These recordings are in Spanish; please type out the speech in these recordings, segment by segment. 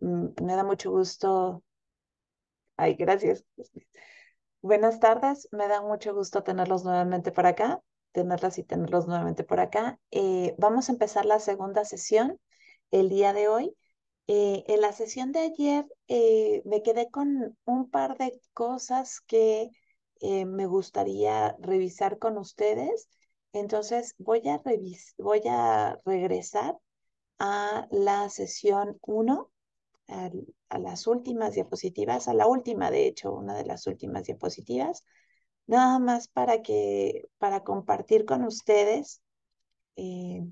Mm, me da mucho gusto. Ay, gracias. Buenas tardes, me da mucho gusto tenerlos nuevamente por acá, tenerlas y tenerlos nuevamente por acá. Eh, vamos a empezar la segunda sesión el día de hoy. Eh, en la sesión de ayer eh, me quedé con un par de cosas que me gustaría revisar con ustedes. Entonces voy a, voy a regresar a la sesión 1 a, las últimas diapositivas, a la última, de hecho, una de las últimas diapositivas, nada más para que, para compartir con ustedes, eh,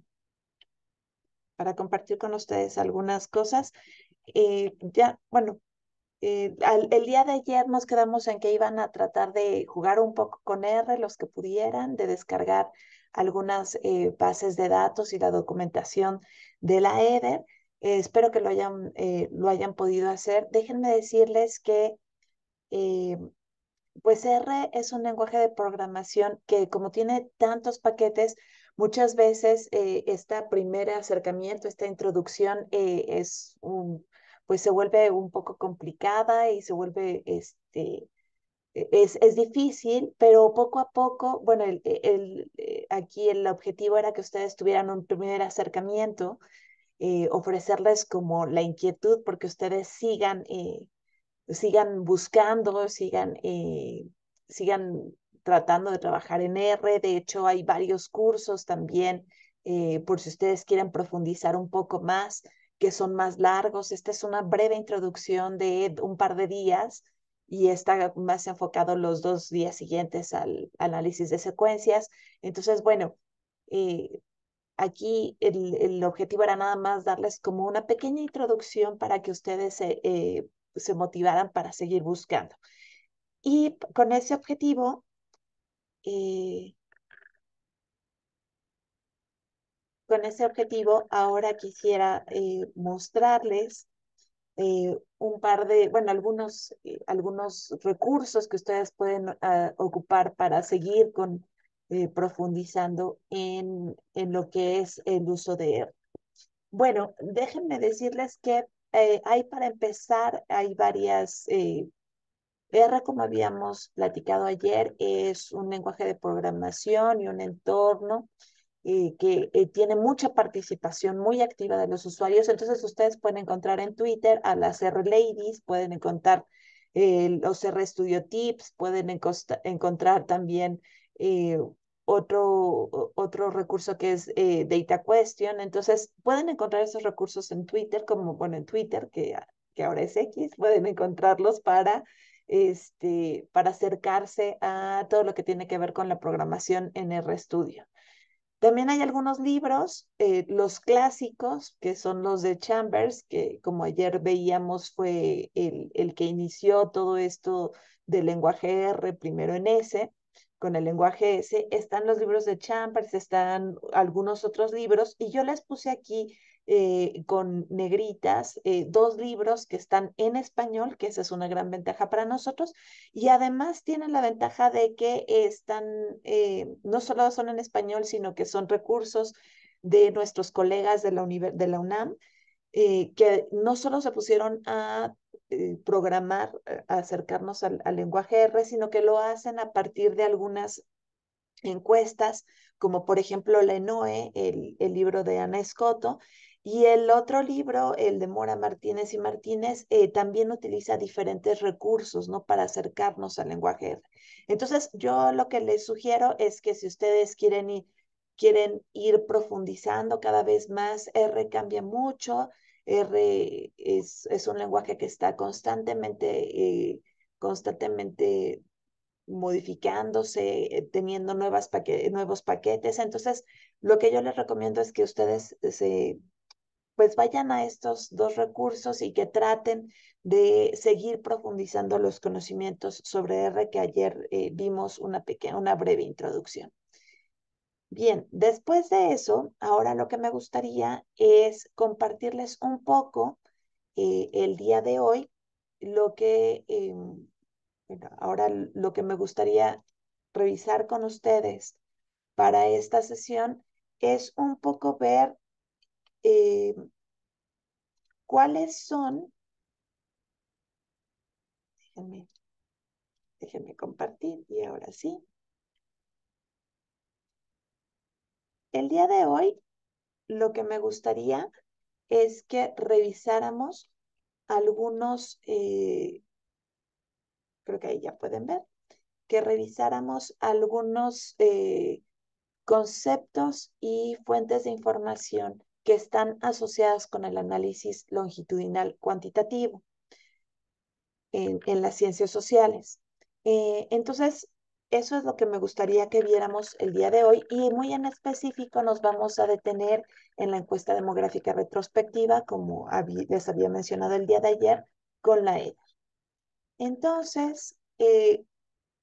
para compartir con ustedes algunas cosas. Eh, ya, bueno, eh, el día de ayer nos quedamos en que iban a tratar de jugar un poco con R, los que pudieran, de descargar algunas bases de datos y la documentación de la EDER. Eh, espero que lo hayan, eh, lo hayan podido hacer. Déjenme decirles que eh, pues R es un lenguaje de programación que como tiene tantos paquetes, muchas veces este primer acercamiento, esta introducción es un, pues se vuelve un poco complicada y se vuelve este, e-, es, es, difícil, pero poco a poco, bueno, el, el, aquí el objetivo era que ustedes tuvieran un primer acercamiento eh, ofrecerles como la inquietud porque ustedes sigan, eh, sigan buscando, sigan, eh, sigan tratando de trabajar en R. De hecho, hay varios cursos también por si ustedes quieren profundizar un poco más, que son más largos. Esta es una breve introducción de un par de días y está más enfocado los dos días siguientes al análisis de secuencias. Entonces, bueno, Aquí el, objetivo era nada más darles como una pequeña introducción para que ustedes se, eh, motivaran para seguir buscando. Y con ese objetivo, eh, con ese objetivo, ahora quisiera eh, mostrarles un par de, bueno, algunos, algunos recursos que ustedes pueden ah, ocupar para seguir con, eh, profundizando en, lo que es el uso de Bueno, déjenme decirles que eh, hay para empezar, hay varias, eh, R como habíamos platicado ayer, es un lenguaje de programación y un entorno que tiene mucha participación muy activa de los usuarios. Entonces ustedes pueden encontrar en Twitter a las R Ladies, pueden encontrar los R Studio Tips, pueden encontrar también eh, otro, recurso que es eh, Data Question. Entonces, pueden encontrar esos recursos en Twitter, como, bueno, en Twitter, ah, que, ahora es X, pueden encontrarlos para, este, para acercarse a todo lo que tiene que ver con la programación en RStudio. También hay algunos libros, eh, los clásicos, que son los de Chambers, que como ayer veíamos fue el, el que inició todo esto del lenguaje R primero en S con el lenguaje ese, están los libros de Champers, están algunos otros libros, y yo les puse aquí eh, con negritas eh, dos libros que están en español, que esa es una gran ventaja para nosotros, y además tienen la ventaja de que están, eh, no solo son en español, sino que son recursos de nuestros colegas de la, de la UNAM, que no solo se pusieron a eh, programar, eh, acercarnos al, lenguaje R, sino que lo hacen a partir de algunas encuestas, como por ejemplo la ENOE, el, libro de Ana Escoto, y el otro libro, el de Mora Martínez y Martínez, eh, también utiliza diferentes recursos ¿no? para acercarnos al lenguaje R. Entonces, yo lo que les sugiero es que si ustedes quieren ir, quieren ir profundizando cada vez más, R cambia mucho, R es, un lenguaje que está constantemente, eh, constantemente modificándose, eh, teniendo nuevos paquetes. Entonces, lo que yo les recomiendo es que ustedes se pues vayan a estos dos recursos y que traten de seguir profundizando los conocimientos sobre R que ayer eh, vimos una pequeña, una breve introducción. Bien, después de eso, ahora lo que me gustaría es compartirles un poco eh, el día de hoy, lo que, eh, ahora lo que me gustaría revisar con ustedes para esta sesión es un poco ver eh, cuáles son, déjenme, déjenme compartir y ahora sí. El día de hoy, lo que me gustaría es que revisáramos algunos, eh, creo que ahí ya pueden ver, que revisáramos algunos eh, conceptos y fuentes de información que están asociadas con el análisis longitudinal cuantitativo en, las ciencias sociales. Eh, entonces, eso es lo que me gustaría que viéramos el día de hoy y muy en específico nos vamos a detener en la encuesta demográfica retrospectiva, como les había mencionado el día de ayer, con la EDER. Entonces, eh,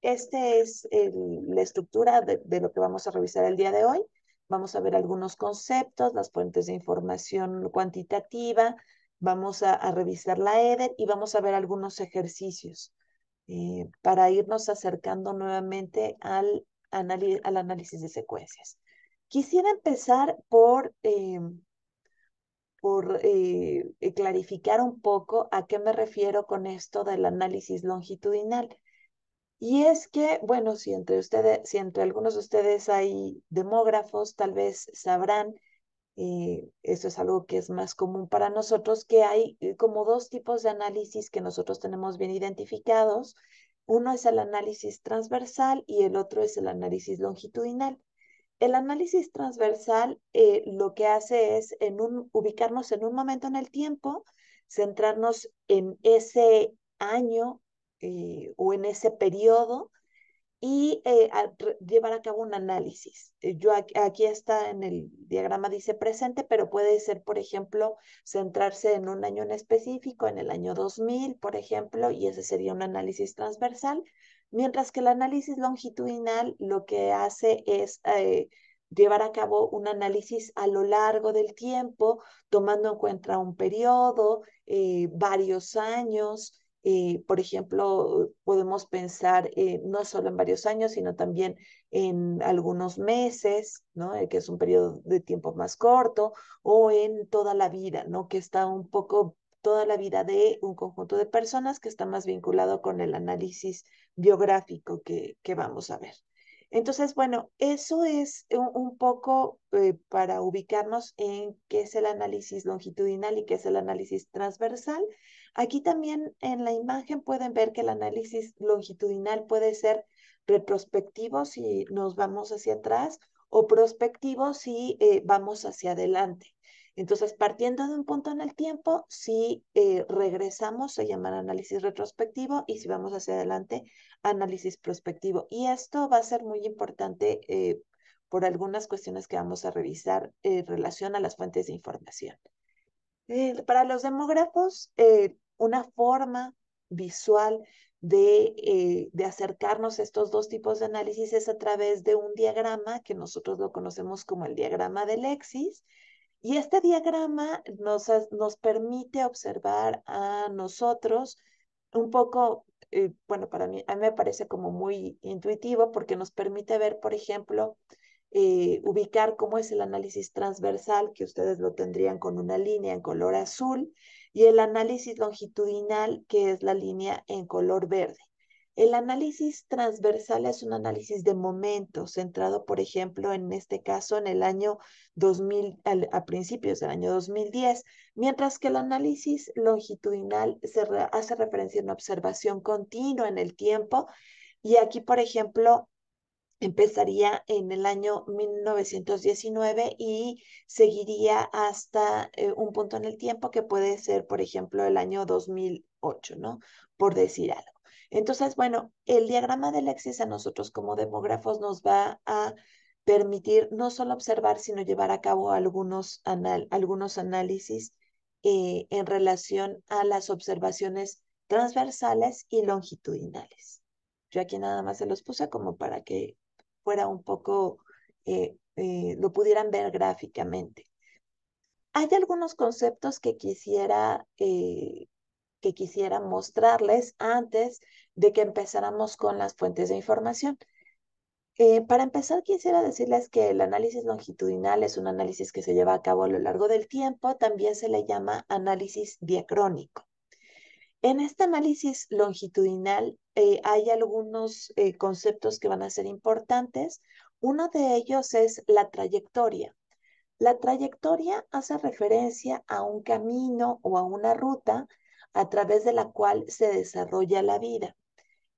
esta es la estructura de, lo que vamos a revisar el día de hoy. Vamos a ver algunos conceptos, las fuentes de información cuantitativa, vamos a, a, revisar la EDER y vamos a ver algunos ejercicios. Eh, para irnos acercando nuevamente al, al, análisis de secuencias. Quisiera empezar por, eh, por eh, clarificar un poco a qué me refiero con esto del análisis longitudinal. Y es que, bueno, si entre ustedes, si entre algunos de ustedes hay demógrafos, tal vez sabrán y eh, eso es algo que es más común para nosotros, que hay eh, como dos tipos de análisis que nosotros tenemos bien identificados. Uno es el análisis transversal y el otro es el análisis longitudinal. El análisis transversal eh, lo que hace es en un, ubicarnos en un momento en el tiempo, centrarnos en ese año o en ese periodo y eh, llevar a cabo un análisis. Eh, yo aquí, está en el diagrama dice presente, pero puede ser, por ejemplo, centrarse en un año en específico, en el año 2000, por ejemplo, y ese sería un análisis transversal, mientras que el análisis longitudinal lo que hace es eh, llevar a cabo un análisis a lo largo del tiempo, tomando en cuenta un periodo, varios años, eh, por ejemplo, podemos pensar eh, no solo en varios años, sino también en algunos meses, ¿no? Eh, que es un periodo de tiempo más corto, o en toda la vida, ¿no? que está un poco toda la vida de un conjunto de personas que está más vinculado con el análisis biográfico que vamos a ver. Entonces, bueno, eso es un, poco eh, para ubicarnos en qué es el análisis longitudinal y qué es el análisis transversal. Aquí también en la imagen pueden ver que el análisis longitudinal puede ser retrospectivo si nos vamos hacia atrás o prospectivo si eh, vamos hacia adelante. Entonces, partiendo de un punto en el tiempo, si eh, regresamos, se llama análisis retrospectivo y si vamos hacia adelante, análisis prospectivo. Y esto va a ser muy importante eh, por algunas cuestiones que vamos a revisar en relación a las fuentes de información. Eh, para los demógrafos, una forma visual de, de, acercarnos a estos dos tipos de análisis es a través de un diagrama que nosotros lo conocemos como el diagrama de Lexis, y este diagrama nos, nos permite observar a nosotros un poco, eh, bueno, para mí, a mí me parece como muy intuitivo porque nos permite ver, por ejemplo, eh, ubicar cómo es el análisis transversal, que ustedes lo tendrían con una línea en color azul, y el análisis longitudinal, que es la línea en color verde. El análisis transversal es un análisis de momento, centrado, por ejemplo, en este caso, en el año 2000, a principios del año 2010, mientras que el análisis longitudinal se hace referencia a una observación continua en el tiempo. Y aquí, por ejemplo, empezaría en el año 1919 y seguiría hasta eh, un punto en el tiempo que puede ser, por ejemplo, el año 2008, ¿no? Por decir algo. Entonces, bueno, el diagrama de Lexis a nosotros como demógrafos nos va a permitir no solo observar, sino llevar a cabo algunos, algunos análisis eh, en relación a las observaciones transversales y longitudinales. Yo aquí nada más se los puse como para que fuera un poco, eh, eh, lo pudieran ver gráficamente. Hay algunos conceptos que quisiera que quisiera mostrarles antes de que empezáramos con las fuentes de información. Eh, para empezar, quisiera decirles que el análisis longitudinal es un análisis que se lleva a cabo a lo largo del tiempo, también se le llama análisis diacrónico. En este análisis longitudinal eh, hay algunos eh, conceptos que van a ser importantes. Uno de ellos es la trayectoria. La trayectoria hace referencia a un camino o a una ruta a través de la cual se desarrolla la vida.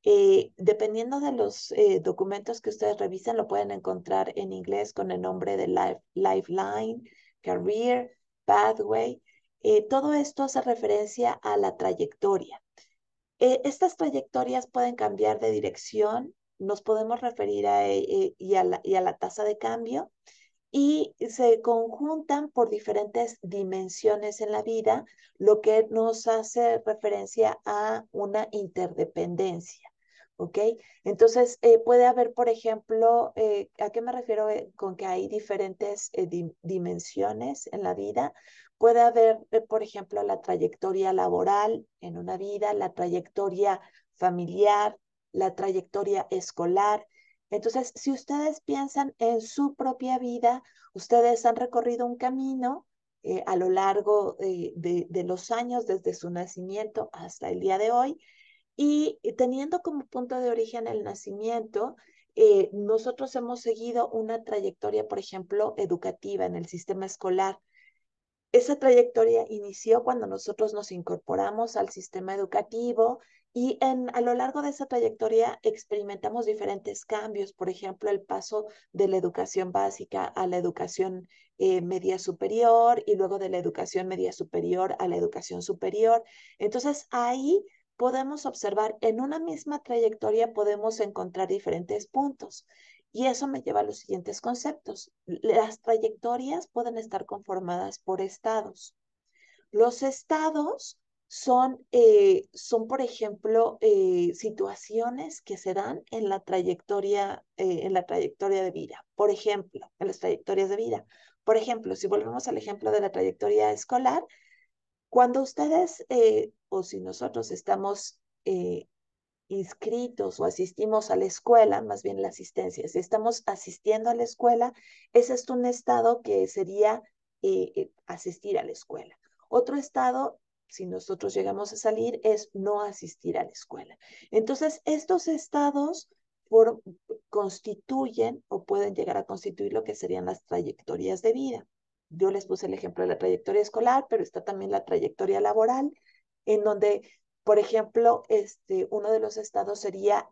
Eh, dependiendo de los eh, documentos que ustedes revisen, lo pueden encontrar en inglés con el nombre de Lifeline, Career, Pathway. Eh, todo esto hace referencia a la trayectoria. estas trayectorias pueden cambiar de dirección, nos podemos referir y a la tasa de cambio y se conjuntan por diferentes dimensiones en la vida, lo que nos hace referencia a una interdependencia. ¿Ok? Entonces, eh, puede haber, por ejemplo, eh, ¿a qué me refiero eh, con que hay diferentes dimensiones en la vida? Puede haber, por ejemplo, la trayectoria laboral en una vida, la trayectoria familiar, la trayectoria escolar, entonces, si ustedes piensan en su propia vida, ustedes han recorrido un camino eh, a lo largo eh, de, los años, desde su nacimiento hasta el día de hoy, y teniendo como punto de origen el nacimiento, eh, nosotros hemos seguido una trayectoria, por ejemplo, educativa en el sistema escolar. Esa trayectoria inició cuando nosotros nos incorporamos al sistema educativo, y en, a lo largo de esa trayectoria experimentamos diferentes cambios, por ejemplo, el paso de la educación básica a la educación eh, media superior y luego de la educación media superior a la educación superior. Entonces ahí podemos observar, en una misma trayectoria podemos encontrar diferentes puntos. Y eso me lleva a los siguientes conceptos. Las trayectorias pueden estar conformadas por estados. Los estados son, eh, son por ejemplo, eh, situaciones que se dan en la, trayectoria, eh, en la trayectoria de vida. Por ejemplo, en las trayectorias de vida. Por ejemplo, si volvemos al ejemplo de la trayectoria escolar, cuando ustedes o si nosotros estamos inscritos o asistimos a la escuela, más bien la asistencia, si estamos asistiendo a la escuela, ese es un estado que sería asistir a la escuela. Otro estado si nosotros llegamos a salir, es no asistir a la escuela. Entonces, estos estados constituyen o pueden llegar a constituir lo que serían las trayectorias de vida. Yo les puse el ejemplo de la trayectoria escolar, pero está también la trayectoria laboral, en donde, por ejemplo, este, uno de los estados sería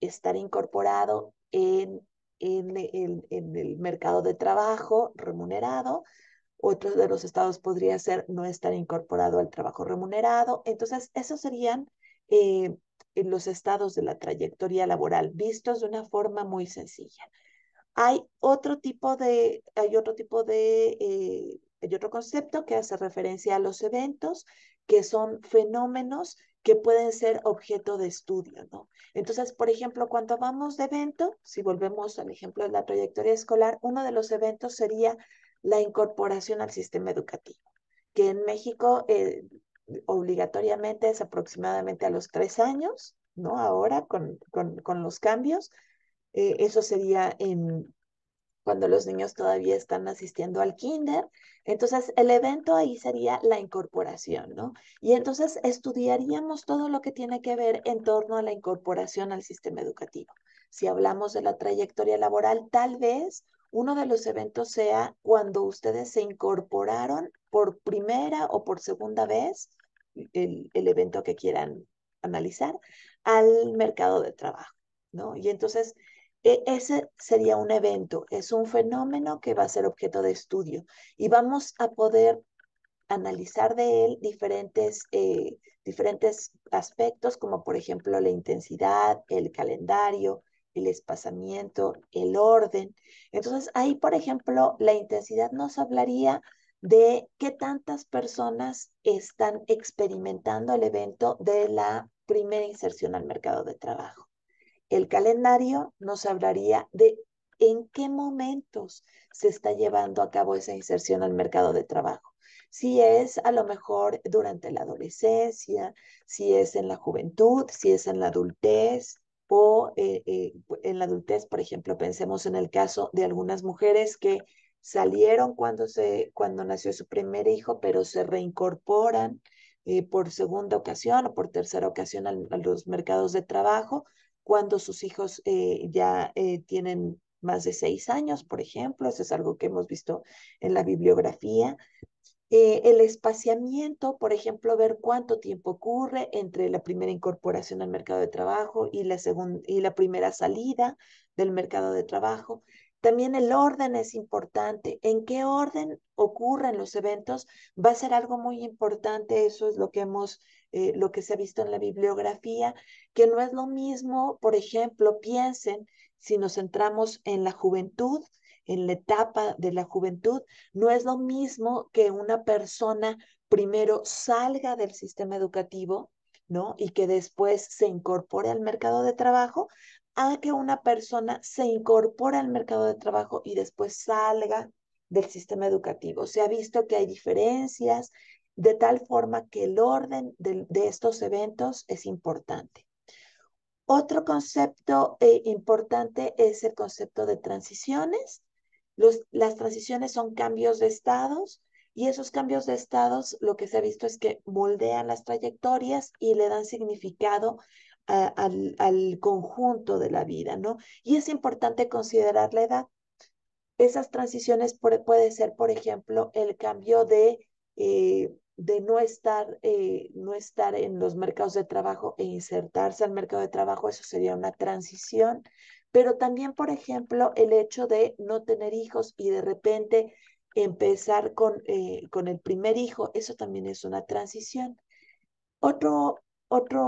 estar incorporado en el mercado de trabajo remunerado, otro de los estados podría ser no estar incorporado al trabajo remunerado. Entonces, esos serían eh, los estados de la trayectoria laboral vistos de una forma muy sencilla. Hay otro tipo de, hay otro tipo de, eh, hay otro concepto que hace referencia a los eventos, que son fenómenos que pueden ser objeto de estudio, ¿no? Entonces, por ejemplo, cuando vamos de evento, si volvemos al ejemplo de la trayectoria escolar, uno de los eventos sería la incorporación al sistema educativo, que en México eh, obligatoriamente es aproximadamente a los tres años, ¿no? Ahora con, con, los cambios. Eh, eso sería en, cuando los niños todavía están asistiendo al kinder. Entonces, el evento ahí sería la incorporación, ¿no? Y entonces estudiaríamos todo lo que tiene que ver en torno a la incorporación al sistema educativo. Si hablamos de la trayectoria laboral, tal vez uno de los eventos sea cuando ustedes se incorporaron por primera o por segunda vez, el, evento que quieran analizar, al mercado de trabajo, ¿no? Y entonces, e, ese sería un evento, es un fenómeno que va a ser objeto de estudio y vamos a poder analizar de él diferentes, eh, diferentes aspectos, como por ejemplo la intensidad, el calendario, el espaciamiento, el orden. Entonces, ahí, por ejemplo, la intensidad nos hablaría de qué tantas personas están experimentando el evento de la primera inserción al mercado de trabajo. El calendario nos hablaría de en qué momentos se está llevando a cabo esa inserción al mercado de trabajo. Si es a lo mejor durante la adolescencia, si es en la juventud, si es en la adultez, o eh, eh, en la adultez, por ejemplo, pensemos en el caso de algunas mujeres que salieron cuando, se, cuando nació su primer hijo, pero se reincorporan eh, por segunda ocasión o por tercera ocasión a los mercados de trabajo cuando sus hijos ya tienen más de seis años, por ejemplo, eso es algo que hemos visto en la bibliografía, eh, el espaciamiento, por ejemplo, ver cuánto tiempo ocurre entre la primera incorporación al mercado de trabajo y la, y la primera salida del mercado de trabajo. También el orden es importante. ¿En qué orden ocurren los eventos? Va a ser algo muy importante. Eso es lo que eh, lo que se ha visto en la bibliografía, que no es lo mismo, por ejemplo, piensen si nos centramos en la juventud, en la etapa de la juventud, no es lo mismo que una persona primero salga del sistema educativo, ¿no? Y que después se incorpore al mercado de trabajo, a que una persona se incorpore al mercado de trabajo y después salga del sistema educativo. Se ha visto que hay diferencias de tal forma que el orden de, estos eventos es importante. Otro concepto eh, importante es el concepto de transiciones las transiciones son cambios de estados y esos cambios de estados lo que se ha visto es que moldean las trayectorias y le dan significado al, conjunto de la vida, ¿no? Y es importante considerar la edad. Esas transiciones puede ser, por ejemplo, el cambio de, eh, de no, estar, eh, no estar en los mercados de trabajo e insertarse al mercado de trabajo, eso sería una transición pero también, por ejemplo, el hecho de no tener hijos y de repente empezar con, eh, el primer hijo, eso también es una transición. Otro,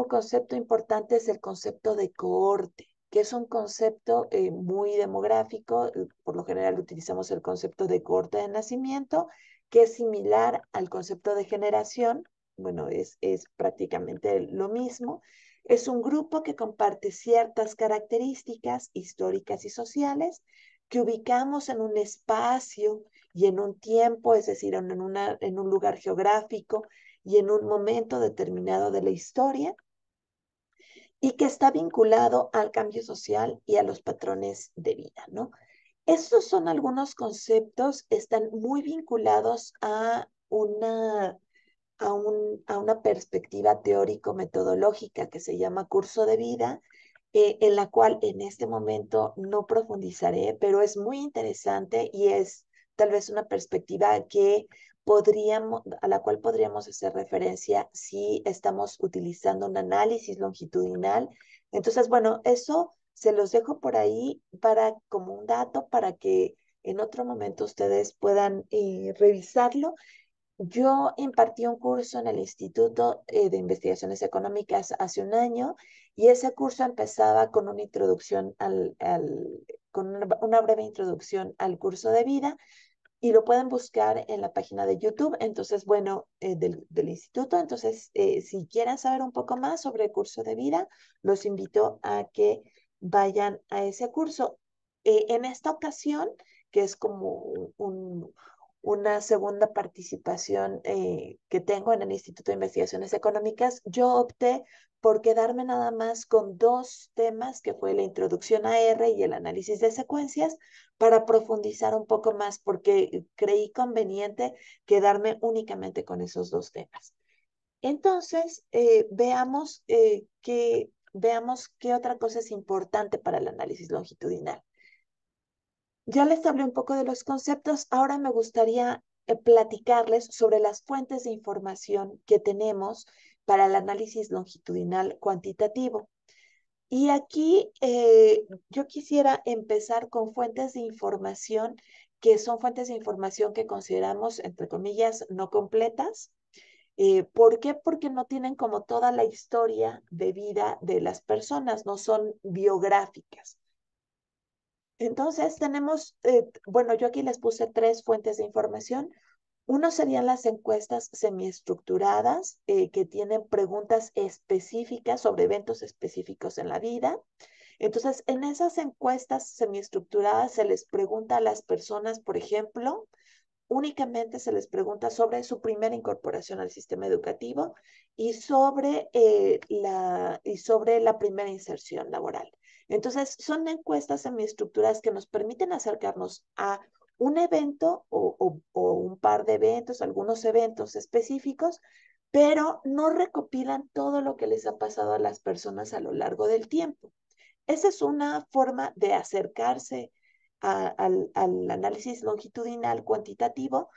concepto importante es el concepto de cohorte que es un concepto eh, muy demográfico, eh, por lo general utilizamos el concepto de cohorte de nacimiento, que es similar al concepto de generación, bueno, es prácticamente lo mismo, es un grupo que comparte ciertas características históricas y sociales que ubicamos en un espacio y en un tiempo, es decir, en, en un lugar geográfico y en un momento determinado de la historia, y que está vinculado al cambio social y a los patrones de vida, ¿no? Estos son algunos conceptos, están muy vinculados a una a, una perspectiva teórico-metodológica que se llama curso de vida, eh, en la cual en este momento no profundizaré, pero es muy interesante y es tal vez una perspectiva que podríamos, a la cual podríamos hacer referencia si estamos utilizando un análisis longitudinal. Entonces, bueno, eso se los dejo por ahí para, como un dato para que en otro momento ustedes puedan eh, revisarlo yo impartí un curso en el Instituto eh, de Investigaciones Económicas hace un año y ese curso empezaba con una introducción al, con una breve introducción al curso de vida y lo pueden buscar en la página de YouTube, entonces, bueno, eh, del, instituto. Entonces, eh, si quieren saber un poco más sobre el curso de vida, los invito a que vayan a ese curso. en esta ocasión, que es como un, una segunda participación eh, que tengo en el Instituto de Investigaciones Económicas, yo opté por quedarme nada más con dos temas, que fue la introducción a R y el análisis de secuencias, para profundizar un poco más, porque creí conveniente quedarme únicamente con esos dos temas. Entonces, eh, veamos, eh, que, veamos qué otra cosa es importante para el análisis longitudinal. Ya les hablé un poco de los conceptos, ahora me gustaría eh, platicarles sobre las fuentes de información que tenemos para el análisis longitudinal cuantitativo. Y aquí eh, yo quisiera empezar con fuentes de información que son fuentes de información que consideramos, entre comillas, no completas. Eh, ¿Por qué? Porque no tienen como toda la historia de vida de las personas, no son biográficas. Entonces tenemos, eh, bueno, yo aquí les puse tres fuentes de información. Uno serían las encuestas semiestructuradas eh, que tienen preguntas específicas sobre eventos específicos en la vida. Entonces, en esas encuestas semiestructuradas se les pregunta a las personas, por ejemplo, únicamente se les pregunta sobre su primera incorporación al sistema educativo y sobre, eh, y sobre la primera inserción laboral. Entonces, son encuestas semiestructuradas que nos permiten acercarnos a un evento o, un par de eventos, algunos eventos específicos, pero no recopilan todo lo que les ha pasado a las personas a lo largo del tiempo. Esa es una forma de acercarse al, análisis longitudinal cuantitativo,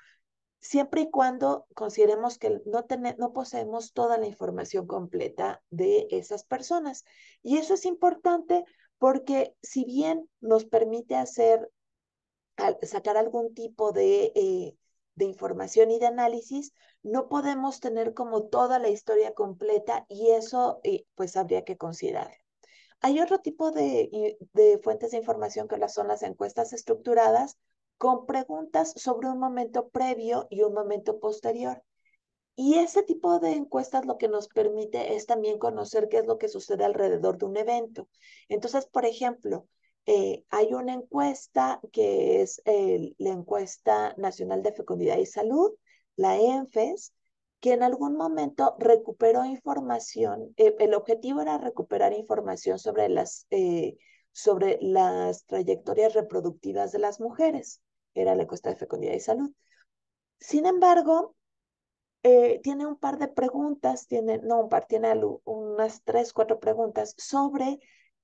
siempre y cuando consideremos que no, no poseemos toda la información completa de esas personas. Y eso es importante porque si bien nos permite hacer, sacar algún tipo eh, de, información y de análisis, no podemos tener como toda la historia completa y eso eh, pues habría que considerar. Hay otro tipo de, de fuentes de información que son las encuestas estructuradas con preguntas sobre un momento previo y un momento posterior. Y ese tipo de encuestas lo que nos permite es también conocer qué es lo que sucede alrededor de un evento. Entonces, por ejemplo, eh, hay una encuesta que es eh, la encuesta nacional de fecundidad y salud, la ENFES, que en algún momento recuperó información, eh, el objetivo era recuperar información sobre las, sobre las trayectorias reproductivas de las mujeres, era la encuesta de fecundidad y salud. Sin embargo, eh, tiene un par de preguntas, tiene, no un par, tiene unas tres, cuatro preguntas sobre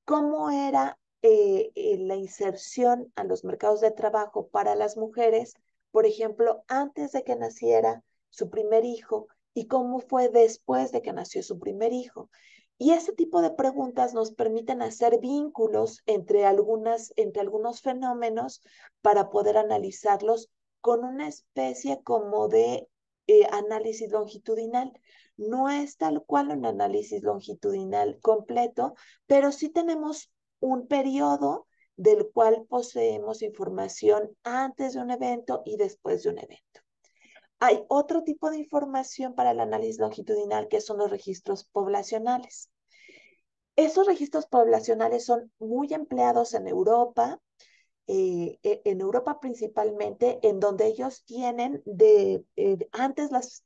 cómo era eh, eh, la inserción a los mercados de trabajo para las mujeres, por ejemplo, antes de que naciera su primer hijo y cómo fue después de que nació su primer hijo. Y ese tipo de preguntas nos permiten hacer vínculos entre, algunas, entre algunos fenómenos para poder analizarlos con una especie como de eh, análisis longitudinal. No es tal cual un análisis longitudinal completo, pero sí tenemos un periodo del cual poseemos información antes de un evento y después de un evento. Hay otro tipo de información para el análisis longitudinal que son los registros poblacionales. Esos registros poblacionales son muy empleados en Europa, eh, e-, en Europa principalmente, en donde ellos tienen de, eh, antes las,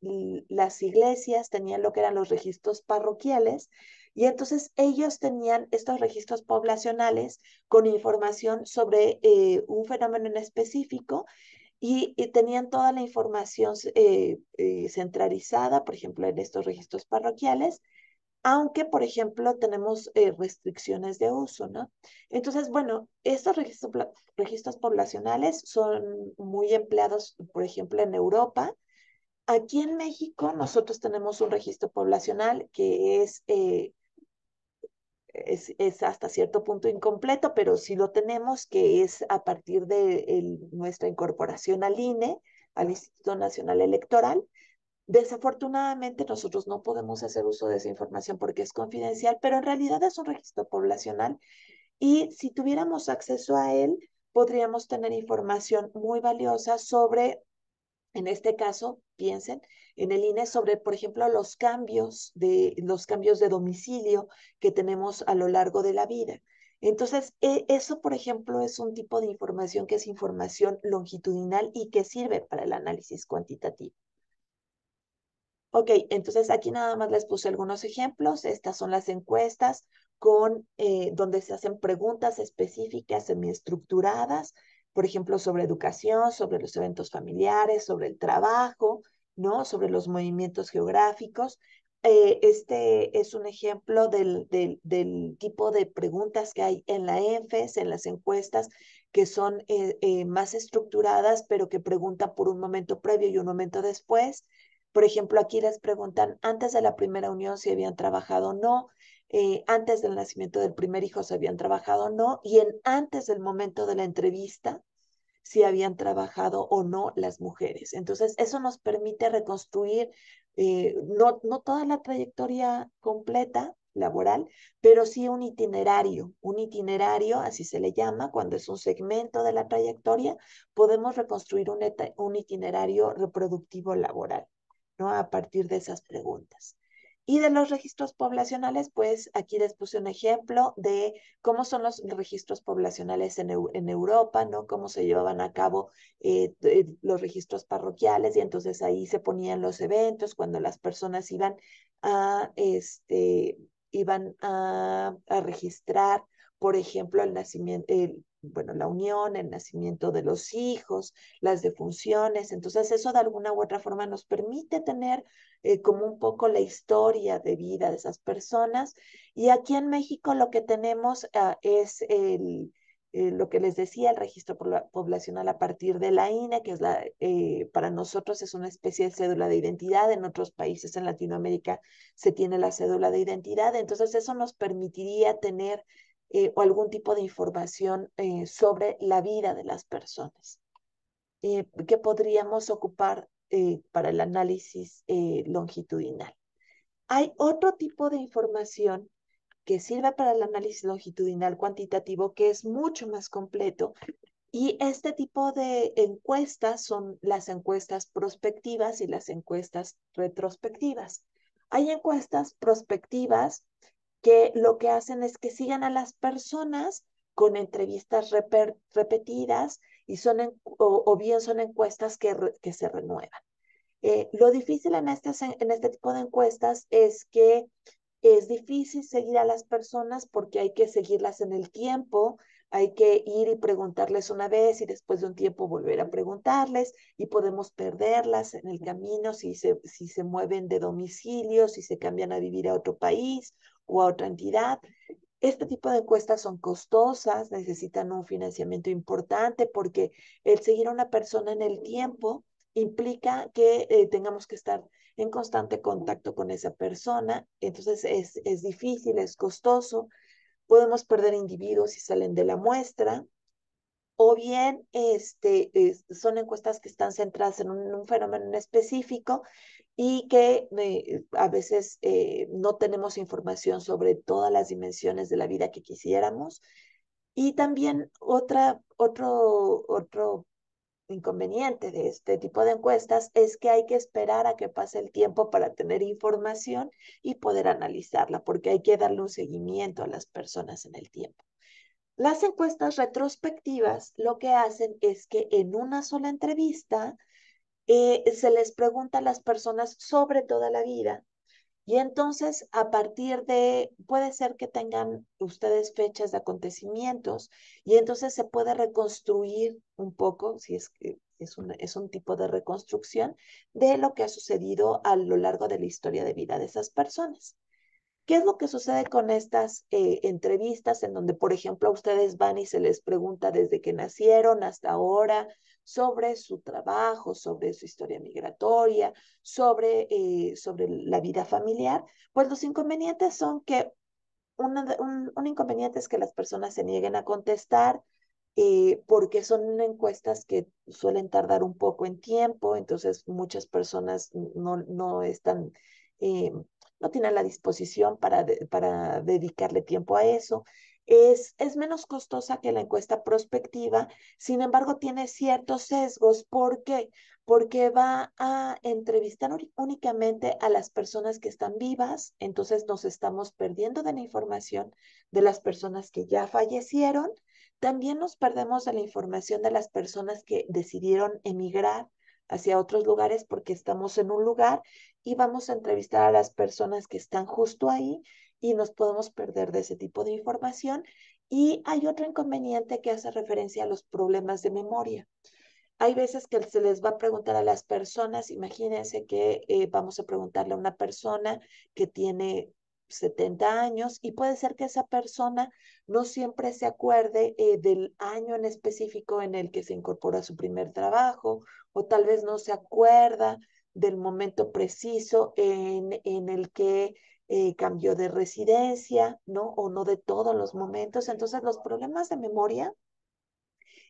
iglesias tenían lo que eran los registros parroquiales y entonces ellos tenían estos registros poblacionales con información sobre eh, un fenómeno en específico y tenían toda la información centralizada, por ejemplo, en estos registros parroquiales aunque, por ejemplo, tenemos eh, restricciones de uso, ¿no? Entonces, bueno, estos registros, registros poblacionales son muy empleados, por ejemplo, en Europa. Aquí en México nosotros tenemos un registro poblacional que es, eh, es, hasta cierto punto incompleto, pero sí lo tenemos, que es a partir de nuestra incorporación al INE, al Instituto Nacional Electoral, Desafortunadamente nosotros no podemos hacer uso de esa información porque es confidencial, pero en realidad es un registro poblacional y si tuviéramos acceso a él, podríamos tener información muy valiosa sobre, en este caso, piensen en el INE sobre, por ejemplo, los cambios de, los cambios de domicilio que tenemos a lo largo de la vida. Entonces, e, eso, por ejemplo, es un tipo de información que es información longitudinal y que sirve para el análisis cuantitativo. Ok, entonces aquí nada más les puse algunos ejemplos. Estas son las encuestas con eh, donde se hacen preguntas específicas, semiestructuradas, por ejemplo, sobre educación, sobre los eventos familiares, sobre el trabajo, ¿no? Sobre los movimientos geográficos. Eh, este es un ejemplo del, tipo de preguntas que hay en la ENFES, en las encuestas, que son eh, más estructuradas, pero que preguntan por un momento previo y un momento después por ejemplo, aquí les preguntan antes de la primera unión si habían trabajado o no, eh, antes del nacimiento del primer hijo si habían trabajado o no, y en antes del momento de la entrevista si habían trabajado o no las mujeres. Entonces, eso nos permite reconstruir eh, no, toda la trayectoria completa, laboral, pero sí un itinerario, un itinerario, así se le llama, cuando es un segmento de la trayectoria, podemos reconstruir un itinerario reproductivo laboral. ¿no? A partir de esas preguntas. Y de los registros poblacionales, pues aquí les puse un ejemplo de cómo son los registros poblacionales en, Europa, ¿no? Cómo se llevaban a cabo eh, los registros parroquiales y entonces ahí se ponían los eventos cuando las personas iban a, este, iban a, a registrar por ejemplo, el nacimiento, bueno, la unión, el nacimiento de los hijos, las defunciones. Entonces, eso de alguna u otra forma nos permite tener eh, como un poco la historia de vida de esas personas. Y aquí en México lo que tenemos ah, es eh, lo que les decía, el registro poblacional a partir de la INE, que es la, eh, para nosotros es una especie de cédula de identidad, en otros países en Latinoamérica se tiene la cédula de identidad, entonces eso nos permitiría tener eh, o algún tipo de información eh, sobre la vida de las personas eh, que podríamos ocupar para el análisis longitudinal. Hay otro tipo de información que sirve para el análisis longitudinal cuantitativo que es mucho más completo y este tipo de encuestas son las encuestas prospectivas y las encuestas retrospectivas. Hay encuestas prospectivas que lo que hacen es que sigan a las personas con entrevistas repetidas y son o, bien son encuestas que, se renuevan. Eh, lo difícil en, este en este tipo de encuestas es que es difícil seguir a las personas porque hay que seguirlas en el tiempo, hay que ir y preguntarles una vez y después de un tiempo volver a preguntarles y podemos perderlas en el camino si se, si se mueven de domicilio, si se cambian a vivir a otro país o a otra entidad. Este tipo de encuestas son costosas, necesitan un financiamiento importante porque el seguir a una persona en el tiempo implica que eh, tengamos que estar en constante contacto con esa persona, entonces es, es difícil, es costoso, podemos perder individuos si salen de la muestra, o bien este, son encuestas que están centradas en un, fenómeno específico y que eh, a veces eh, no tenemos información sobre todas las dimensiones de la vida que quisiéramos. Y también otra, otro, otro inconveniente de este tipo de encuestas es que hay que esperar a que pase el tiempo para tener información y poder analizarla, porque hay que darle un seguimiento a las personas en el tiempo. Las encuestas retrospectivas lo que hacen es que en una sola entrevista eh, se les pregunta a las personas sobre toda la vida. Y entonces, a partir de, puede ser que tengan ustedes fechas de acontecimientos y entonces se puede reconstruir un poco, si es que es un, tipo de reconstrucción, de lo que ha sucedido a lo largo de la historia de vida de esas personas. ¿Qué es lo que sucede con estas eh, entrevistas en donde, por ejemplo, a ustedes van y se les pregunta desde que nacieron hasta ahora, sobre su trabajo, sobre su historia migratoria, sobre, eh, sobre la vida familiar, pues los inconvenientes son que un, inconveniente es que las personas se nieguen a contestar eh, porque son encuestas que suelen tardar un poco en tiempo, entonces muchas personas no, están... Eh, no tienen la disposición para, para dedicarle tiempo a eso es, menos costosa que la encuesta prospectiva, sin embargo tiene ciertos sesgos. ¿Por qué? Porque va a entrevistar únicamente a las personas que están vivas, entonces nos estamos perdiendo de la información de las personas que ya fallecieron, también nos perdemos de la información de las personas que decidieron emigrar hacia otros lugares porque estamos en un lugar y vamos a entrevistar a las personas que están justo ahí y nos podemos perder de ese tipo de información. Y hay otro inconveniente que hace referencia a los problemas de memoria. Hay veces que se les va a preguntar a las personas, imagínense que eh, vamos a preguntarle a una persona que tiene 70 años y puede ser que esa persona no siempre se acuerde eh, del año en específico en el que se incorpora a su primer trabajo o tal vez no se acuerda del momento preciso en el que eh, Cambio de residencia, ¿no? O no de todos los momentos. Entonces, los problemas de memoria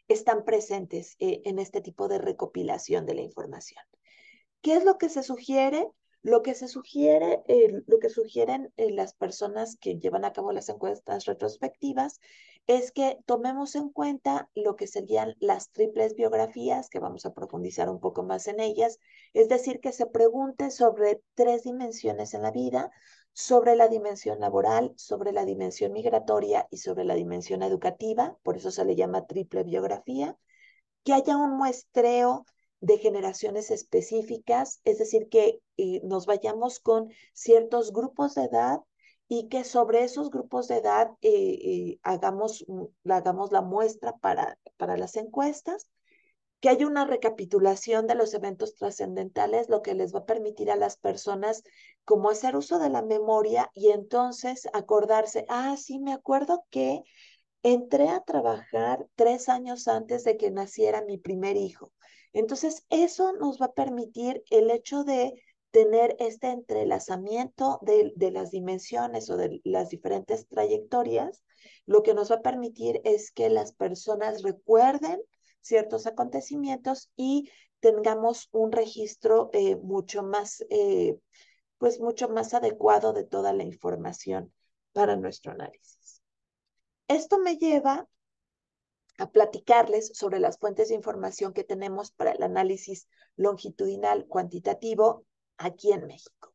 están presentes eh, en este tipo de recopilación de la información. ¿Qué es lo que se sugiere? Lo que se sugiere, eh, lo que sugieren las personas que llevan a cabo las encuestas retrospectivas es que tomemos en cuenta lo que serían las triples biografías, que vamos a profundizar un poco más en ellas, es decir, que se pregunte sobre tres dimensiones en la vida, sobre la dimensión laboral, sobre la dimensión migratoria y sobre la dimensión educativa, por eso se le llama triple biografía, que haya un muestreo de generaciones específicas, es decir, que eh, nos vayamos con ciertos grupos de edad y que sobre esos grupos de edad eh, eh, mm, hagamos, la muestra para las encuestas que haya una recapitulación de los eventos trascendentales, lo que les va a permitir a las personas como hacer uso de la memoria y entonces acordarse, ah, sí, me acuerdo que entré a trabajar tres años antes de que naciera mi primer hijo. Entonces, eso nos va a permitir el hecho de tener este entrelazamiento de, de, las dimensiones o de las diferentes trayectorias, lo que nos va a permitir es que las personas recuerden ciertos acontecimientos y tengamos un registro eh, mucho más, eh, pues mucho más adecuado de toda la información para nuestro análisis. Esto me lleva a platicarles sobre las fuentes de información que tenemos para el análisis longitudinal cuantitativo aquí en México.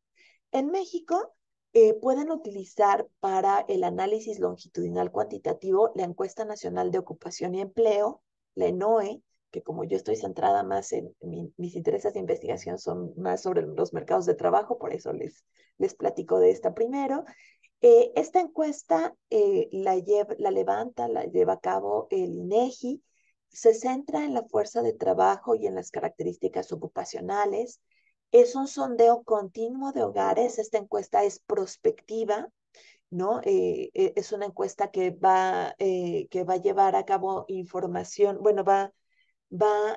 En México eh, pueden utilizar para el análisis longitudinal cuantitativo la encuesta nacional de ocupación y empleo, la ENOE, que como yo estoy centrada más en mis intereses de investigación son más sobre los mercados de trabajo, por eso les, les platico de esta primero. Eh, esta encuesta eh, la, la levanta, la lleva a cabo el INEGI, e se centra en la fuerza de trabajo y en las características ocupacionales. Es un sondeo continuo de hogares, esta encuesta es prospectiva, ¿no? Eh, eh, es una encuesta que va, eh, que va a llevar a cabo información, bueno, va,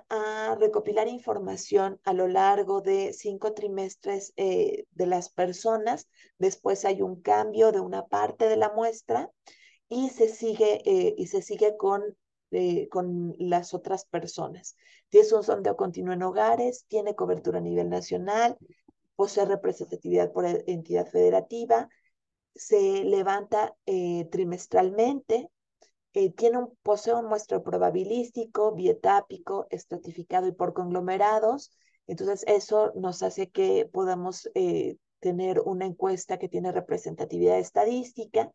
a recopilar información a lo largo de cinco trimestres de las personas. Después hay un cambio de una parte de la muestra y se sigue, y se sigue con, con las otras personas. Es un sondeo continuo en hogares, tiene cobertura a nivel nacional, posee representatividad por e-, entidad federativa, se levanta eh, trimestralmente, eh, tiene un, posee un muestro probabilístico, biotápico, estratificado y por conglomerados. Entonces, eso nos hace que podamos eh, tener una encuesta que tiene representatividad estadística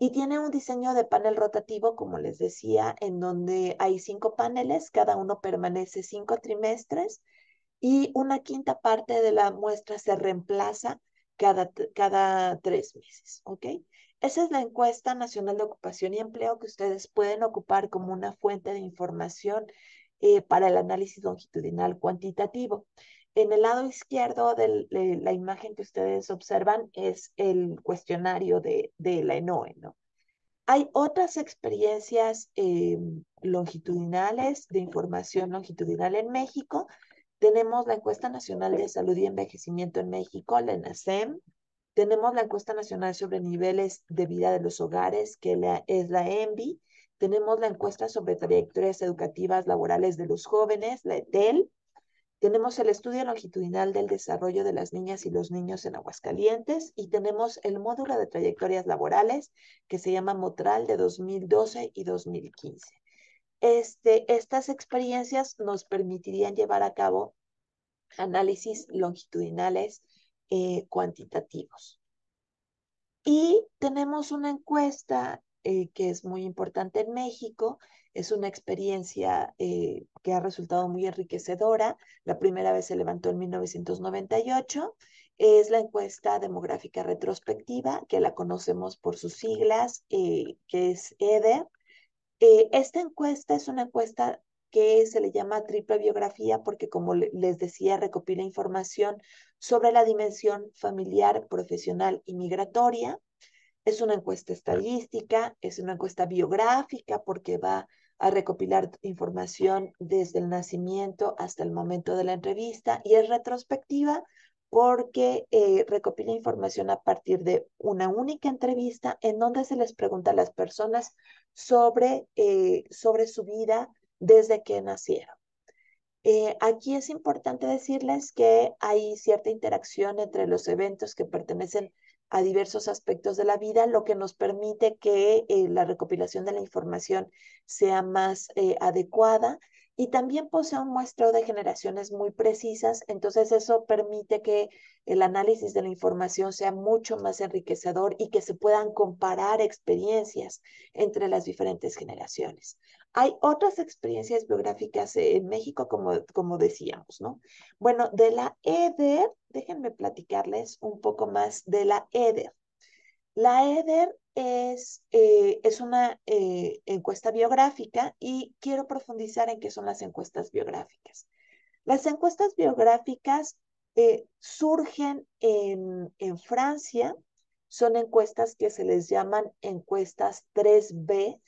y tiene un diseño de panel rotativo, como les decía, en donde hay cinco paneles, cada uno permanece cinco trimestres y una quinta parte de la muestra se reemplaza cada, tres meses, Esa es la encuesta nacional de ocupación y empleo que ustedes pueden ocupar como una fuente de información eh, para el análisis longitudinal cuantitativo. En el lado izquierdo de la imagen que ustedes observan es el cuestionario de, la ENOE, e, ¿no? Hay otras experiencias eh, longitudinales, de información longitudinal en México, tenemos la encuesta nacional de salud y envejecimiento en México, la ENASEM. Tenemos la encuesta nacional sobre niveles de vida de los hogares, que es la ENVI. Tenemos la encuesta sobre trayectorias educativas laborales de los jóvenes, la ETEL. Tenemos el estudio longitudinal del desarrollo de las niñas y los niños en Aguascalientes y tenemos el módulo de trayectorias laborales que se llama Motral de 2012 y 2015 este, estas experiencias nos permitirían llevar a cabo análisis longitudinales eh, cuantitativos. Y tenemos una encuesta eh, que es muy importante en México. Es una experiencia eh, que ha resultado muy enriquecedora. La primera vez se levantó en 1998. Es la encuesta demográfica retrospectiva, que la conocemos por sus siglas, que es EDER eh, esta encuesta es una encuesta que se le llama triple biografía porque, como les decía, recopila información sobre la dimensión familiar, profesional y migratoria. Es una encuesta estadística, es una encuesta biográfica porque va a recopilar información desde el nacimiento hasta el momento de la entrevista y es retrospectiva porque eh, recopila información a partir de una única entrevista en donde se les pregunta a las personas sobre, eh, su vida desde que nacieron. Eh, aquí es importante decirles que hay cierta interacción entre los eventos que pertenecen a diversos aspectos de la vida, lo que nos permite que la recopilación de la información sea más adecuada y también posee pues, un muestreo de generaciones muy precisas, entonces eso permite que el análisis de la información sea mucho más enriquecedor y que se puedan comparar experiencias entre las diferentes generaciones. Hay otras experiencias biográficas en México, como, como decíamos, ¿no? Bueno, de la EDER, déjenme platicarles un poco más de la EDER. La EDER es, eh, es una eh, encuesta biográfica y quiero profundizar en qué son las encuestas biográficas. Las encuestas biográficas eh, surgen en, en Francia, son encuestas que se les llaman encuestas 3B,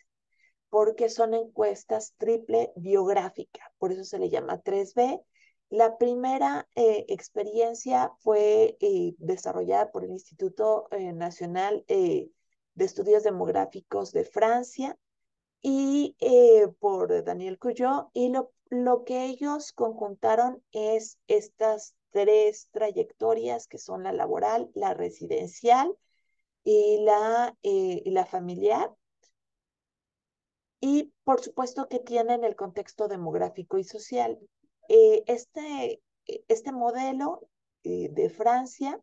porque son encuestas triple biográfica, por eso se le llama 3B, la primera eh, experiencia fue eh, desarrollada por el Instituto eh, Nacional de Estudios Demográficos de Francia y por Daniel Cuyó. Y lo, que ellos conjuntaron es estas tres trayectorias que son la laboral, la residencial y la, y la familiar. Y por supuesto que tienen el contexto demográfico y social. Eh, este, eh, este modelo eh, de Francia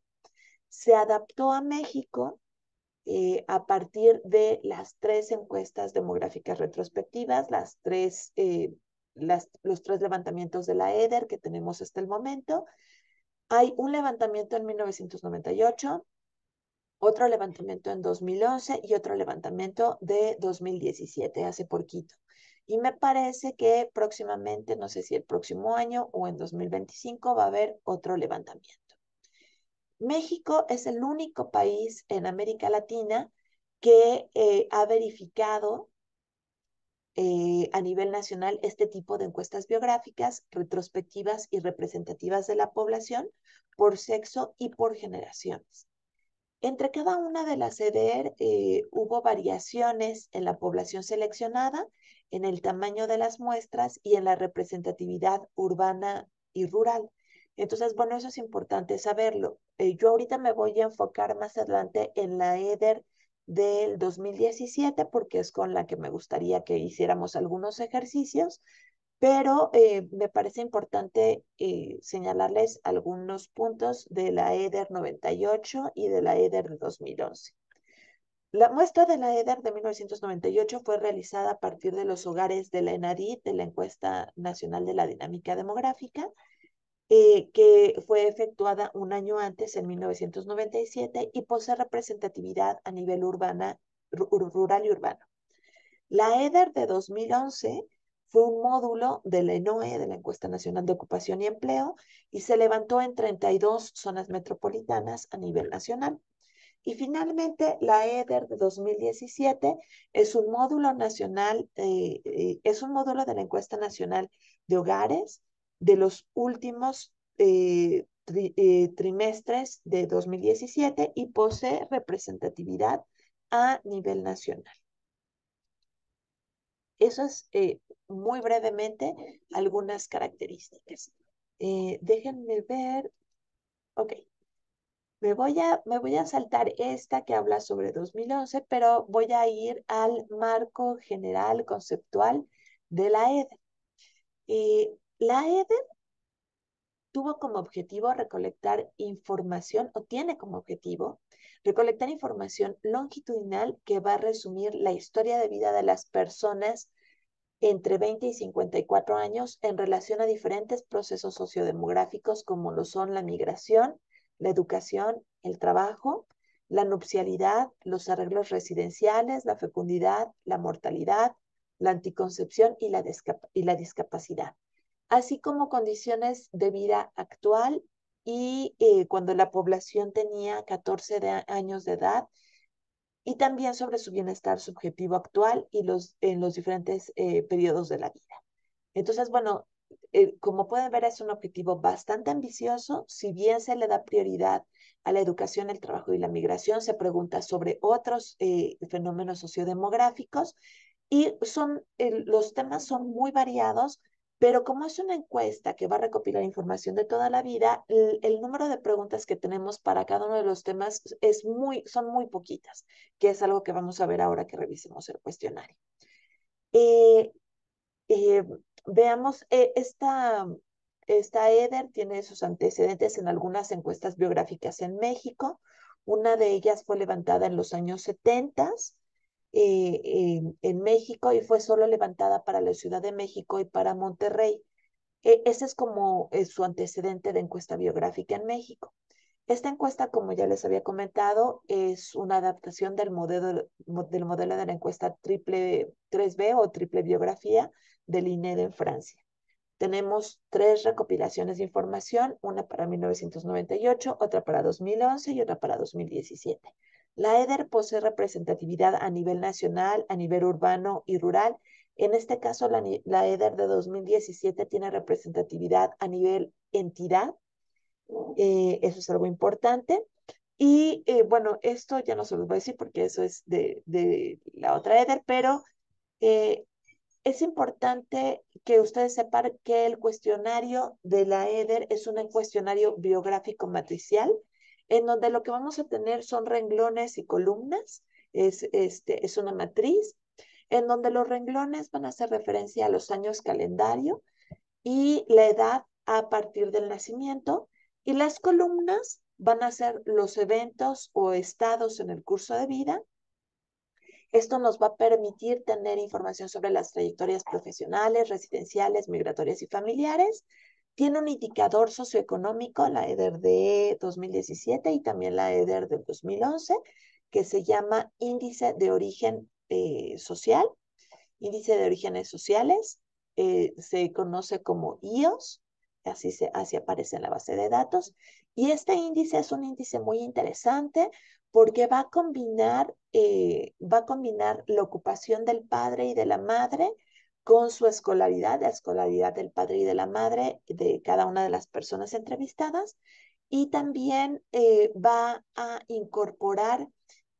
se adaptó a México a partir de las tres encuestas demográficas retrospectivas, las tres, los tres levantamientos de la EDER que tenemos hasta el momento. Hay un levantamiento en 1998, otro levantamiento en 2011 y otro levantamiento de 2017, hace por Quito. Y me parece que próximamente, no sé si el próximo año o en 2025, va a haber otro levantamiento. México es el único país en América Latina que eh, ha verificado eh, a nivel nacional este tipo de encuestas biográficas retrospectivas y representativas de la población por sexo y por generaciones. Entre cada una de las EDER eh, hubo variaciones en la población seleccionada en el tamaño de las muestras y en la representatividad urbana y rural. Entonces, bueno, eso es importante saberlo. Eh, yo ahorita me voy a enfocar más adelante en la EDER del 2017 porque es con la que me gustaría que hiciéramos algunos ejercicios, pero eh, me parece importante eh, señalarles algunos puntos de la EDER 98 y de la EDER 2011. La muestra de la EDER de 1998 fue realizada a partir de los hogares de la ENADID, de la Encuesta Nacional de la Dinámica Demográfica, eh, que fue efectuada un año antes, en 1997, y posee representatividad a nivel urbana, rural y urbano. La EDER de 2011 fue un módulo de la ENOE, e, de la Encuesta Nacional de Ocupación y Empleo, y se levantó en 32 zonas metropolitanas a nivel nacional. Y finalmente, la EDER de 2017 es un módulo nacional, eh, eh, es un módulo de la encuesta nacional de hogares de los últimos eh, trimestres de 2017 y posee representatividad a nivel nacional. Eso es muy brevemente algunas características. déjenme ver. Ok, me voy a, me voy a saltar esta que habla sobre 2011, pero voy a ir al marco general conceptual de la EDE. la EDEN tuvo como objetivo recolectar información o tiene como objetivo recolectar información longitudinal que va a resumir la historia de vida de las personas entre 20 y 54 años en relación a diferentes procesos sociodemográficos como lo son la migración, la educación, el trabajo, la nupcialidad, los arreglos residenciales, la fecundidad, la mortalidad, la anticoncepción y la, discapacidad, así como condiciones de vida actual y eh, cuando la población tenía 14 años de edad, y también sobre su bienestar subjetivo actual y los, en los diferentes eh, periodos de la vida. Entonces, bueno, eh, como pueden ver, es un objetivo bastante ambicioso. Si bien se le da prioridad a la educación, el trabajo y la migración, se pregunta sobre otros eh, fenómenos sociodemográficos y son, los temas son muy variados, pero como es una encuesta que va a recopilar información de toda la vida, el, número de preguntas que tenemos para cada uno de los temas es muy, son muy poquitas, que es algo que vamos a ver ahora que revisemos el cuestionario. Eh, eh Veamos, eh, esta, esta Eder tiene sus antecedentes en algunas encuestas biográficas en México. Una de ellas fue levantada en los años 70 eh, en México y fue solo levantada para la Ciudad de México y para Monterrey. E, ese es como eh, su antecedente de encuesta biográfica en México. Esta encuesta, como ya les había comentado, es una adaptación del modelo, de la encuesta triple 3B o triple biografía del INED en Francia. Tenemos tres recopilaciones de información, una para 1998, otra para 2011 y otra para 2017. La EDER posee representatividad a nivel nacional, a nivel urbano y rural. En este caso, la, la EDER de 2017 tiene representatividad a nivel entidad eh, eso es algo importante. Y eh, bueno, esto ya no se los voy a decir porque eso es de, de la otra Eder, pero eh, es importante que ustedes sepan que el cuestionario de la Eder es un cuestionario biográfico matricial, en donde lo que vamos a tener son renglones y columnas, es, este, es una matriz, en donde los renglones van a hacer referencia a los años calendario y la edad a partir del nacimiento y las columnas van a ser los eventos o estados en el curso de vida. Esto nos va a permitir tener información sobre las trayectorias profesionales, residenciales, migratorias y familiares. Tiene un indicador socioeconómico, la EDER de 2017 y también la EDER de 2011, que se llama Índice de Origen eh, Social, Índice de Orígenes Sociales, eh, se conoce como IOS, así, se, aparece en la base de datos. Y este índice es un índice muy interesante porque va a combinar, eh, va a combinar la ocupación del padre y de la madre con su escolaridad, la escolaridad del padre y de la madre de cada una de las personas entrevistadas. Y también eh, va a incorporar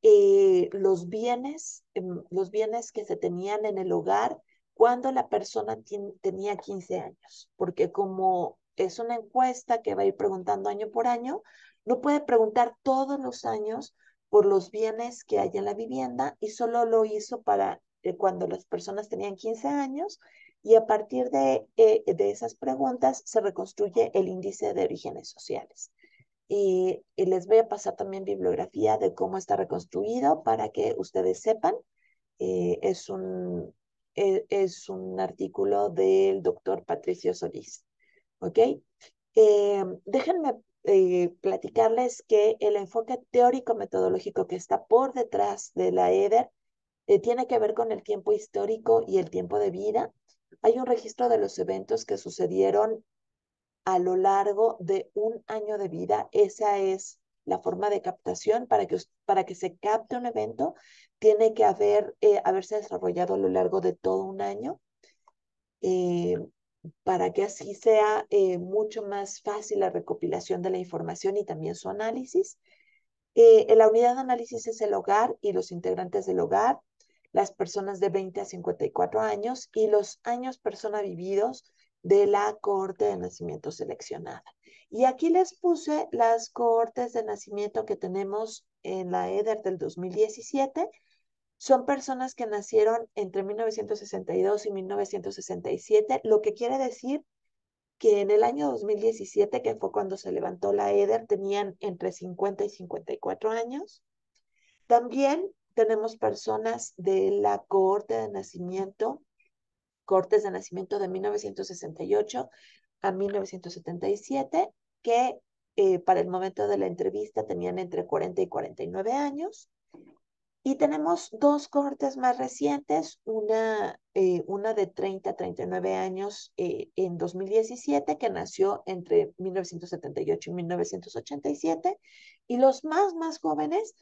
eh, los bienes, em, los bienes que se tenían en el hogar cuando la persona tenía 15 años, porque como es una encuesta que va a ir preguntando año por año, no puede preguntar todos los años por los bienes que hay en la vivienda y solo lo hizo para eh, cuando las personas tenían 15 años y a partir eh, de, esas preguntas se reconstruye el índice de orígenes sociales. Y, les voy a pasar también bibliografía de cómo está reconstruido para que ustedes sepan. Eh, es un, e-, es un artículo del doctor Patricio Solís. ¿Ok? Eh, déjenme eh, platicarles que el enfoque teórico-metodológico que está por detrás de la EDER eh, tiene que ver con el tiempo histórico y el tiempo de vida. Hay un registro de los eventos que sucedieron a lo largo de un año de vida. Esa es la forma de captación para que, para que se capte un evento, tiene que haber, eh, haberse desarrollado a lo largo de todo un año eh, para que así sea eh, mucho más fácil la recopilación de la información y también su análisis. la unidad de análisis es el hogar y los integrantes del hogar, las personas de 20 a 54 años y los años persona vividos de la corte de nacimiento seleccionada. Y aquí les puse las cohortes de nacimiento que tenemos en la EDER del 2017. Son personas que nacieron entre 1962 y 1967, lo que quiere decir que en el año 2017, que fue cuando se levantó la EDER, tenían entre 50 y 54 años. También tenemos personas de la cohorte de nacimiento, cohortes de nacimiento de 1968 a 1977, que eh, para el momento de la entrevista tenían entre 40 y 49 años. Y tenemos dos cortes más recientes, una, eh, una de 30 a 39 años eh, en 2017, que nació entre 1978 y 1987, y los más, más jóvenes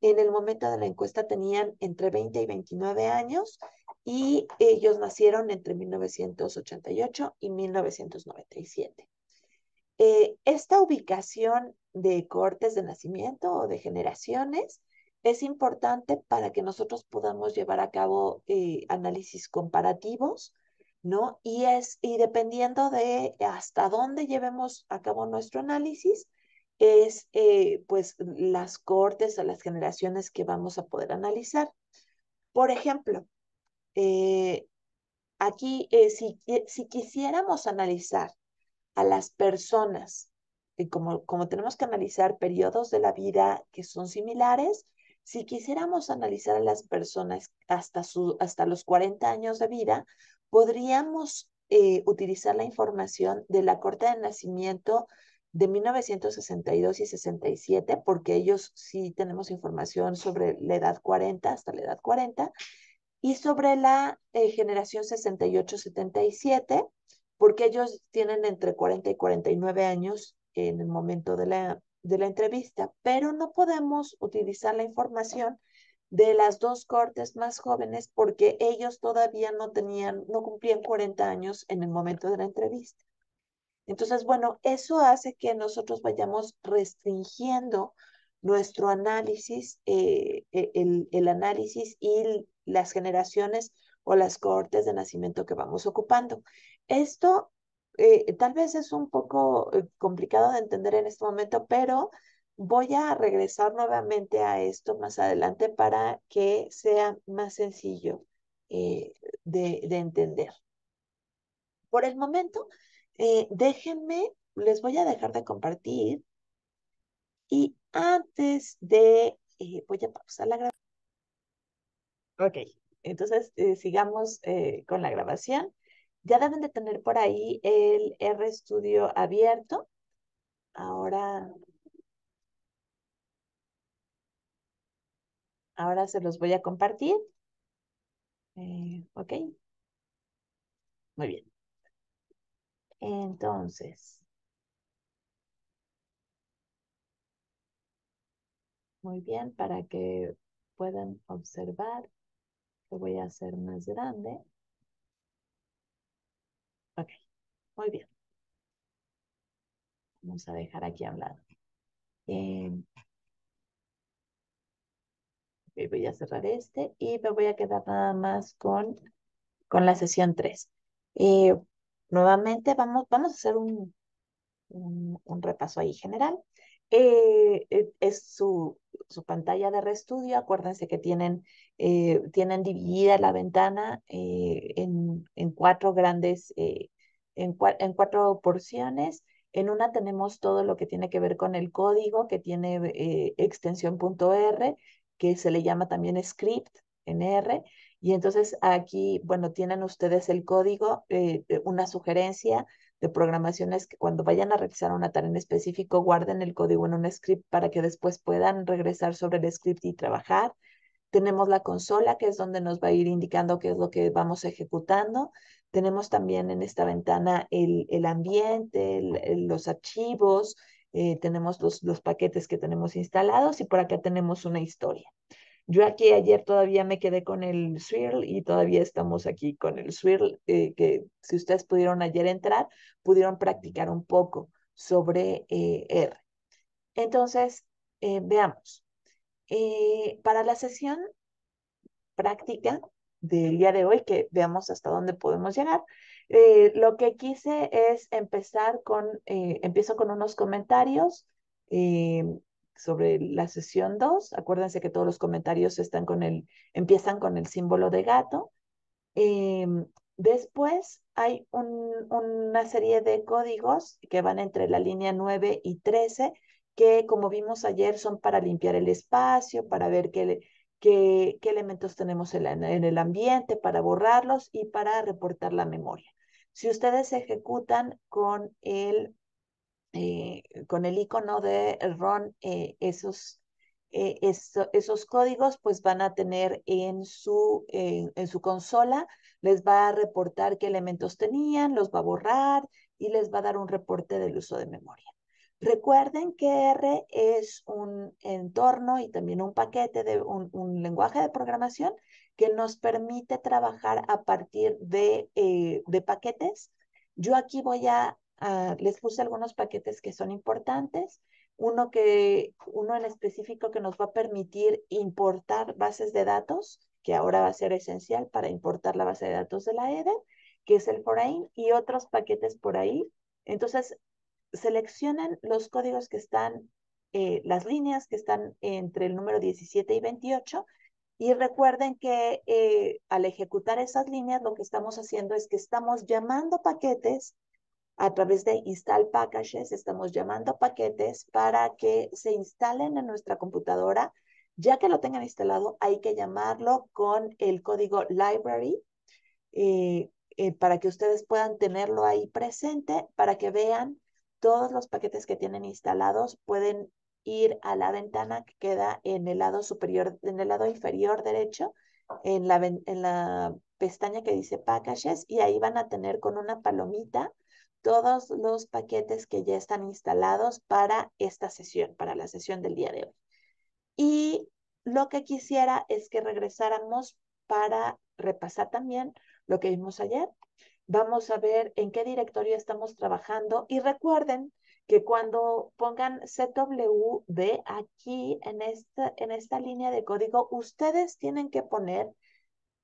en el momento de la encuesta tenían entre 20 y 29 años, y ellos nacieron entre 1988 y 1997. Eh, esta ubicación de cortes de nacimiento o de generaciones es importante para que nosotros podamos llevar a cabo eh, análisis comparativos, ¿no? Y, es, y dependiendo de hasta dónde llevemos a cabo nuestro análisis, es eh, pues las cortes o las generaciones que vamos a poder analizar. Por ejemplo, eh, aquí, eh, si, eh, si, quisiéramos analizar a las personas, como, como tenemos que analizar periodos de la vida que son similares, si quisiéramos analizar a las personas hasta, su, hasta los 40 años de vida, podríamos utilizar la información de la corte de nacimiento de 1962 y 67, porque ellos sí tenemos información sobre la edad 40 hasta la edad 40, y sobre la eh, generación 68-77, porque ellos tienen entre 40 y 49 años en el momento de la, de la entrevista, pero no podemos utilizar la información de las dos cortes más jóvenes porque ellos todavía no tenían, no cumplían 40 años en el momento de la entrevista. Entonces, bueno, eso hace que nosotros vayamos restringiendo nuestro análisis, eh, e, el, el, análisis y las generaciones o las cohortes de nacimiento que vamos ocupando. Esto eh, tal vez es un poco eh, complicado de entender en este momento, pero voy a regresar nuevamente a esto más adelante para que sea más sencillo eh, de, entender. Por el momento, déjenme, les voy a dejar de compartir y antes de, voy a pausar la grabación. Ok, entonces eh, sigamos eh, con la grabación. Ya deben de tener por ahí el RStudio abierto. Ahora, ahora se los voy a compartir. Eh, ok. Muy bien. Entonces. Muy bien, para que puedan observar. Lo voy a hacer más grande. Ok, muy bien. Vamos a dejar aquí a eh, voy a cerrar este y me voy a quedar nada más con, con la sesión 3. Eh, nuevamente vamos, vamos a hacer un, un, repaso ahí general. Eh, es su, su pantalla de reestudio. Acuérdense que tienen eh, tienen dividida la ventana eh, en, cuatro grandes, eh, en, cuatro porciones. En una tenemos todo lo que tiene que ver con el código que tiene extensión .r, que se le llama también script en R. Y entonces aquí, bueno, tienen ustedes el código, una sugerencia de programaciones que cuando vayan a realizar una tarea en específico, guarden el código en un script para que después puedan regresar sobre el script y trabajar tenemos la consola, que es donde nos va a ir indicando qué es lo que vamos ejecutando. Tenemos también en esta ventana el, ambiente, los archivos, eh, tenemos los, los paquetes que tenemos instalados y por acá tenemos una historia. Yo aquí ayer todavía me quedé con el swirl y todavía estamos aquí con el swirl, eh, que si ustedes pudieron ayer entrar, pudieron practicar un poco sobre eh, R. Entonces, veamos. Eh, para la sesión práctica del día de hoy, que veamos hasta dónde podemos llegar, eh, lo que quise es empezar con, eh, empiezo con unos comentarios sobre la sesión 2. Acuérdense que todos los comentarios están con el, empiezan con el símbolo de gato. Después hay una serie de códigos que van entre la línea 9 y 13 que como vimos ayer son para limpiar el espacio, para ver qué, qué, elementos tenemos en, el ambiente, para borrarlos y para reportar la memoria. Si ustedes ejecutan con el, eh, con el icono de RON eh, esos, eh, esos códigos, pues van a tener en su, en su consola, les va a reportar qué elementos tenían, los va a borrar y les va a dar un reporte del uso de memoria. Recuerden que R es un entorno y también un paquete de un, lenguaje de programación que nos permite trabajar a partir de, eh, paquetes. Yo aquí voy a, les puse algunos paquetes que son importantes. Uno, que, uno en específico que nos va a permitir importar bases de datos, que ahora va a ser esencial para importar la base de datos de la EDE, e, que es el Foreign, y otros paquetes por ahí. Entonces, seleccionen los códigos que están, eh, las líneas que están entre el número 17 y 28 y recuerden que eh, al ejecutar esas líneas lo que estamos haciendo es que estamos llamando paquetes a través de install packages, estamos llamando paquetes para que se instalen en nuestra computadora. Ya que lo tengan instalado, hay que llamarlo con el código library eh, para que ustedes puedan tenerlo ahí presente, para que vean todos los paquetes que tienen instalados pueden ir a la ventana que queda en el lado superior, en el lado inferior derecho, en la, en la pestaña que dice Packages, y ahí van a tener con una palomita todos los paquetes que ya están instalados para esta sesión, para la sesión del día de hoy. Y lo que quisiera es que regresáramos para repasar también lo que vimos ayer, vamos a ver en qué directorio estamos trabajando y recuerden que cuando pongan cwd aquí en esta, en esta línea de código, ustedes tienen que poner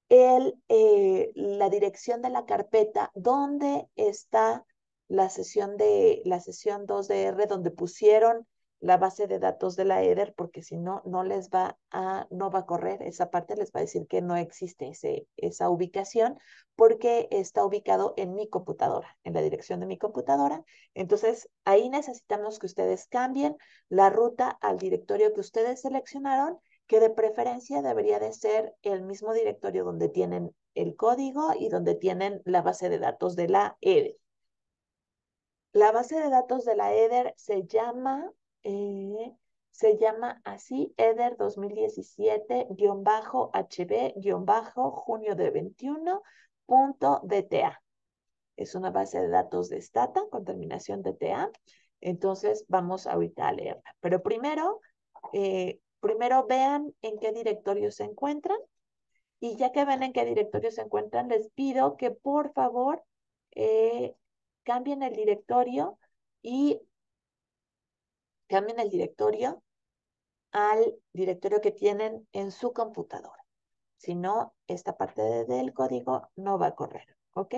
el, eh, la dirección de la carpeta donde está la sesión de la sesión 2 dr donde pusieron la base de datos de la EDER porque si no, no les va a, no va a correr esa parte, les va a decir que no existe esa ubicación porque está ubicado en mi computadora, en la dirección de mi computadora. Entonces, ahí necesitamos que ustedes cambien la ruta al directorio que ustedes seleccionaron, que de preferencia debería de ser el mismo directorio donde tienen el código y donde tienen la base de datos de la EDER. La base de datos de la EDER se llama eh, se llama así, EDER 2017-HB-junio de 21.dta. Es una base de datos de Stata con terminación DTA. Entonces vamos ahorita a leerla. Pero primero, eh, primero vean en qué directorio se encuentran. Y ya que ven en qué directorio se encuentran, les pido que por favor eh, cambien el directorio y cambien el directorio al directorio que tienen en su computadora. Si no, esta parte del código no va a correr, ¿ok?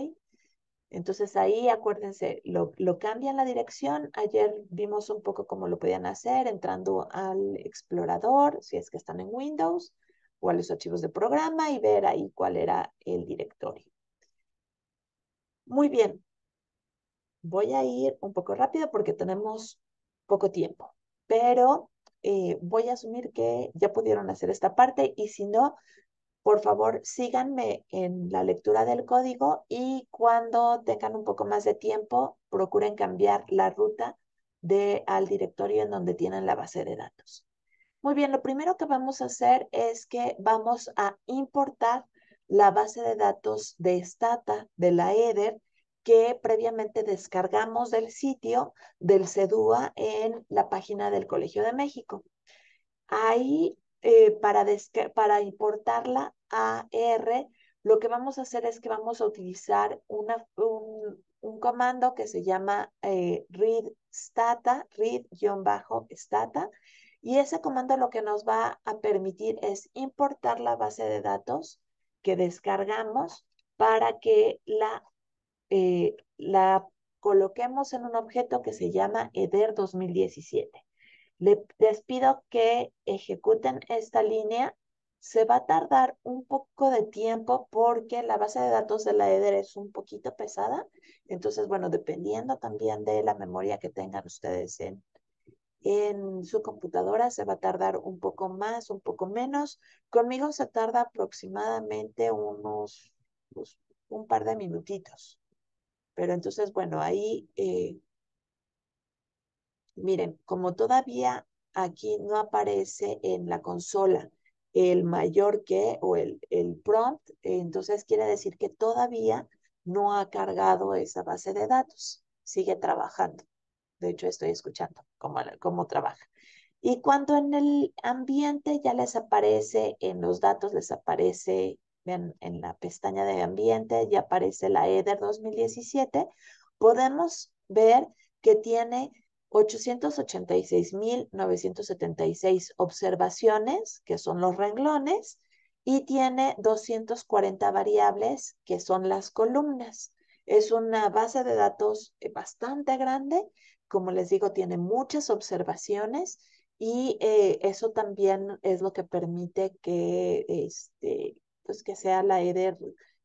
Entonces ahí acuérdense, lo, lo cambian la dirección. Ayer vimos un poco cómo lo podían hacer entrando al explorador, si es que están en Windows, o a los archivos de programa y ver ahí cuál era el directorio. Muy bien. Voy a ir un poco rápido porque tenemos poco tiempo, pero eh, voy a asumir que ya pudieron hacer esta parte y si no, por favor síganme en la lectura del código y cuando tengan un poco más de tiempo, procuren cambiar la ruta de, al directorio en donde tienen la base de datos. Muy bien, lo primero que vamos a hacer es que vamos a importar la base de datos de Stata, de la EDER, que previamente descargamos del sitio del CEDUA en la página del Colegio de México. Ahí, eh, para, para importarla a R, lo que vamos a hacer es que vamos a utilizar una, un, comando que se llama eh, read stata, read-stata, y ese comando lo que nos va a permitir es importar la base de datos que descargamos para que la eh, la coloquemos en un objeto que se llama EDER 2017. les pido que ejecuten esta línea. Se va a tardar un poco de tiempo porque la base de datos de la EDER es un poquito pesada. Entonces, bueno, dependiendo también de la memoria que tengan ustedes en, su computadora se va a tardar un poco más, un poco menos. Conmigo se tarda aproximadamente unos, un par de minutitos. Pero entonces, bueno, ahí, eh, miren, como todavía aquí no aparece en la consola el mayor que o el, el prompt, entonces quiere decir que todavía no ha cargado esa base de datos, sigue trabajando. De hecho, estoy escuchando cómo trabaja. Y cuando en el ambiente ya les aparece, en los datos les aparece vean, en la pestaña de ambiente ya aparece la EDER 2017, podemos ver que tiene 886.976 observaciones, que son los renglones, y tiene 240 variables, que son las columnas. Es una base de datos eh, bastante grande, como les digo, tiene muchas observaciones y eh, eso también es lo que permite que, este, pues, que sea la EDER,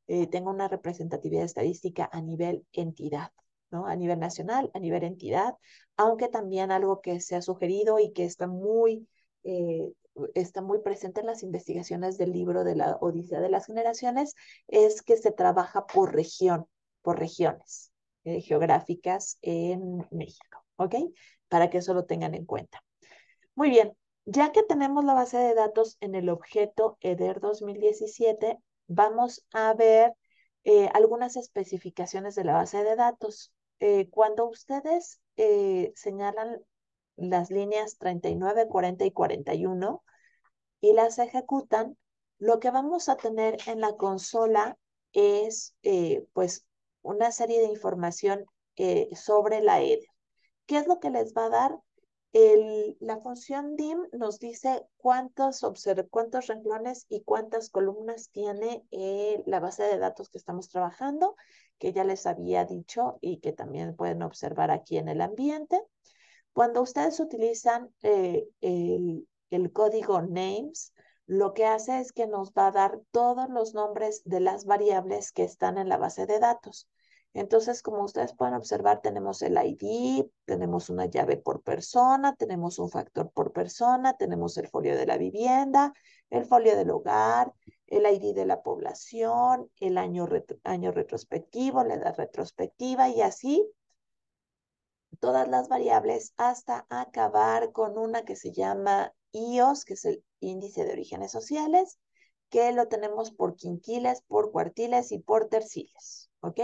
eh, tenga una representatividad estadística a nivel entidad. ¿no? A nivel nacional, a nivel entidad, aunque también algo que se ha sugerido y que está muy, eh, está muy presente en las investigaciones del libro de la Odisea de las Generaciones, es que se trabaja por región, por regiones eh, geográficas en México, ¿ok? Para que eso lo tengan en cuenta. Muy bien, ya que tenemos la base de datos en el objeto EDER 2017, vamos a ver eh, algunas especificaciones de la base de datos. Eh, cuando ustedes eh, señalan las líneas 39, 40 y 41 y las ejecutan, lo que vamos a tener en la consola es pues una serie de información sobre la EDER. ¿Qué es lo que les va a dar? la función DIM nos dice cuántos, renglones y cuántas columnas tiene eh, la base de datos que estamos trabajando, que ya les había dicho y que también pueden observar aquí en el ambiente. Cuando ustedes utilizan eh, el, el código names, lo que hace es que nos va a dar todos los nombres de las variables que están en la base de datos. Entonces, como ustedes pueden observar, tenemos el ID, tenemos una llave por persona, tenemos un factor por persona, tenemos el folio de la vivienda, el folio del hogar, el ID de la población, el año, año retrospectivo, la edad retrospectiva y así todas las variables hasta acabar con una que se llama IOS, que es el índice de orígenes sociales, que lo tenemos por quinquiles, por cuartiles y por terciles, ¿ok?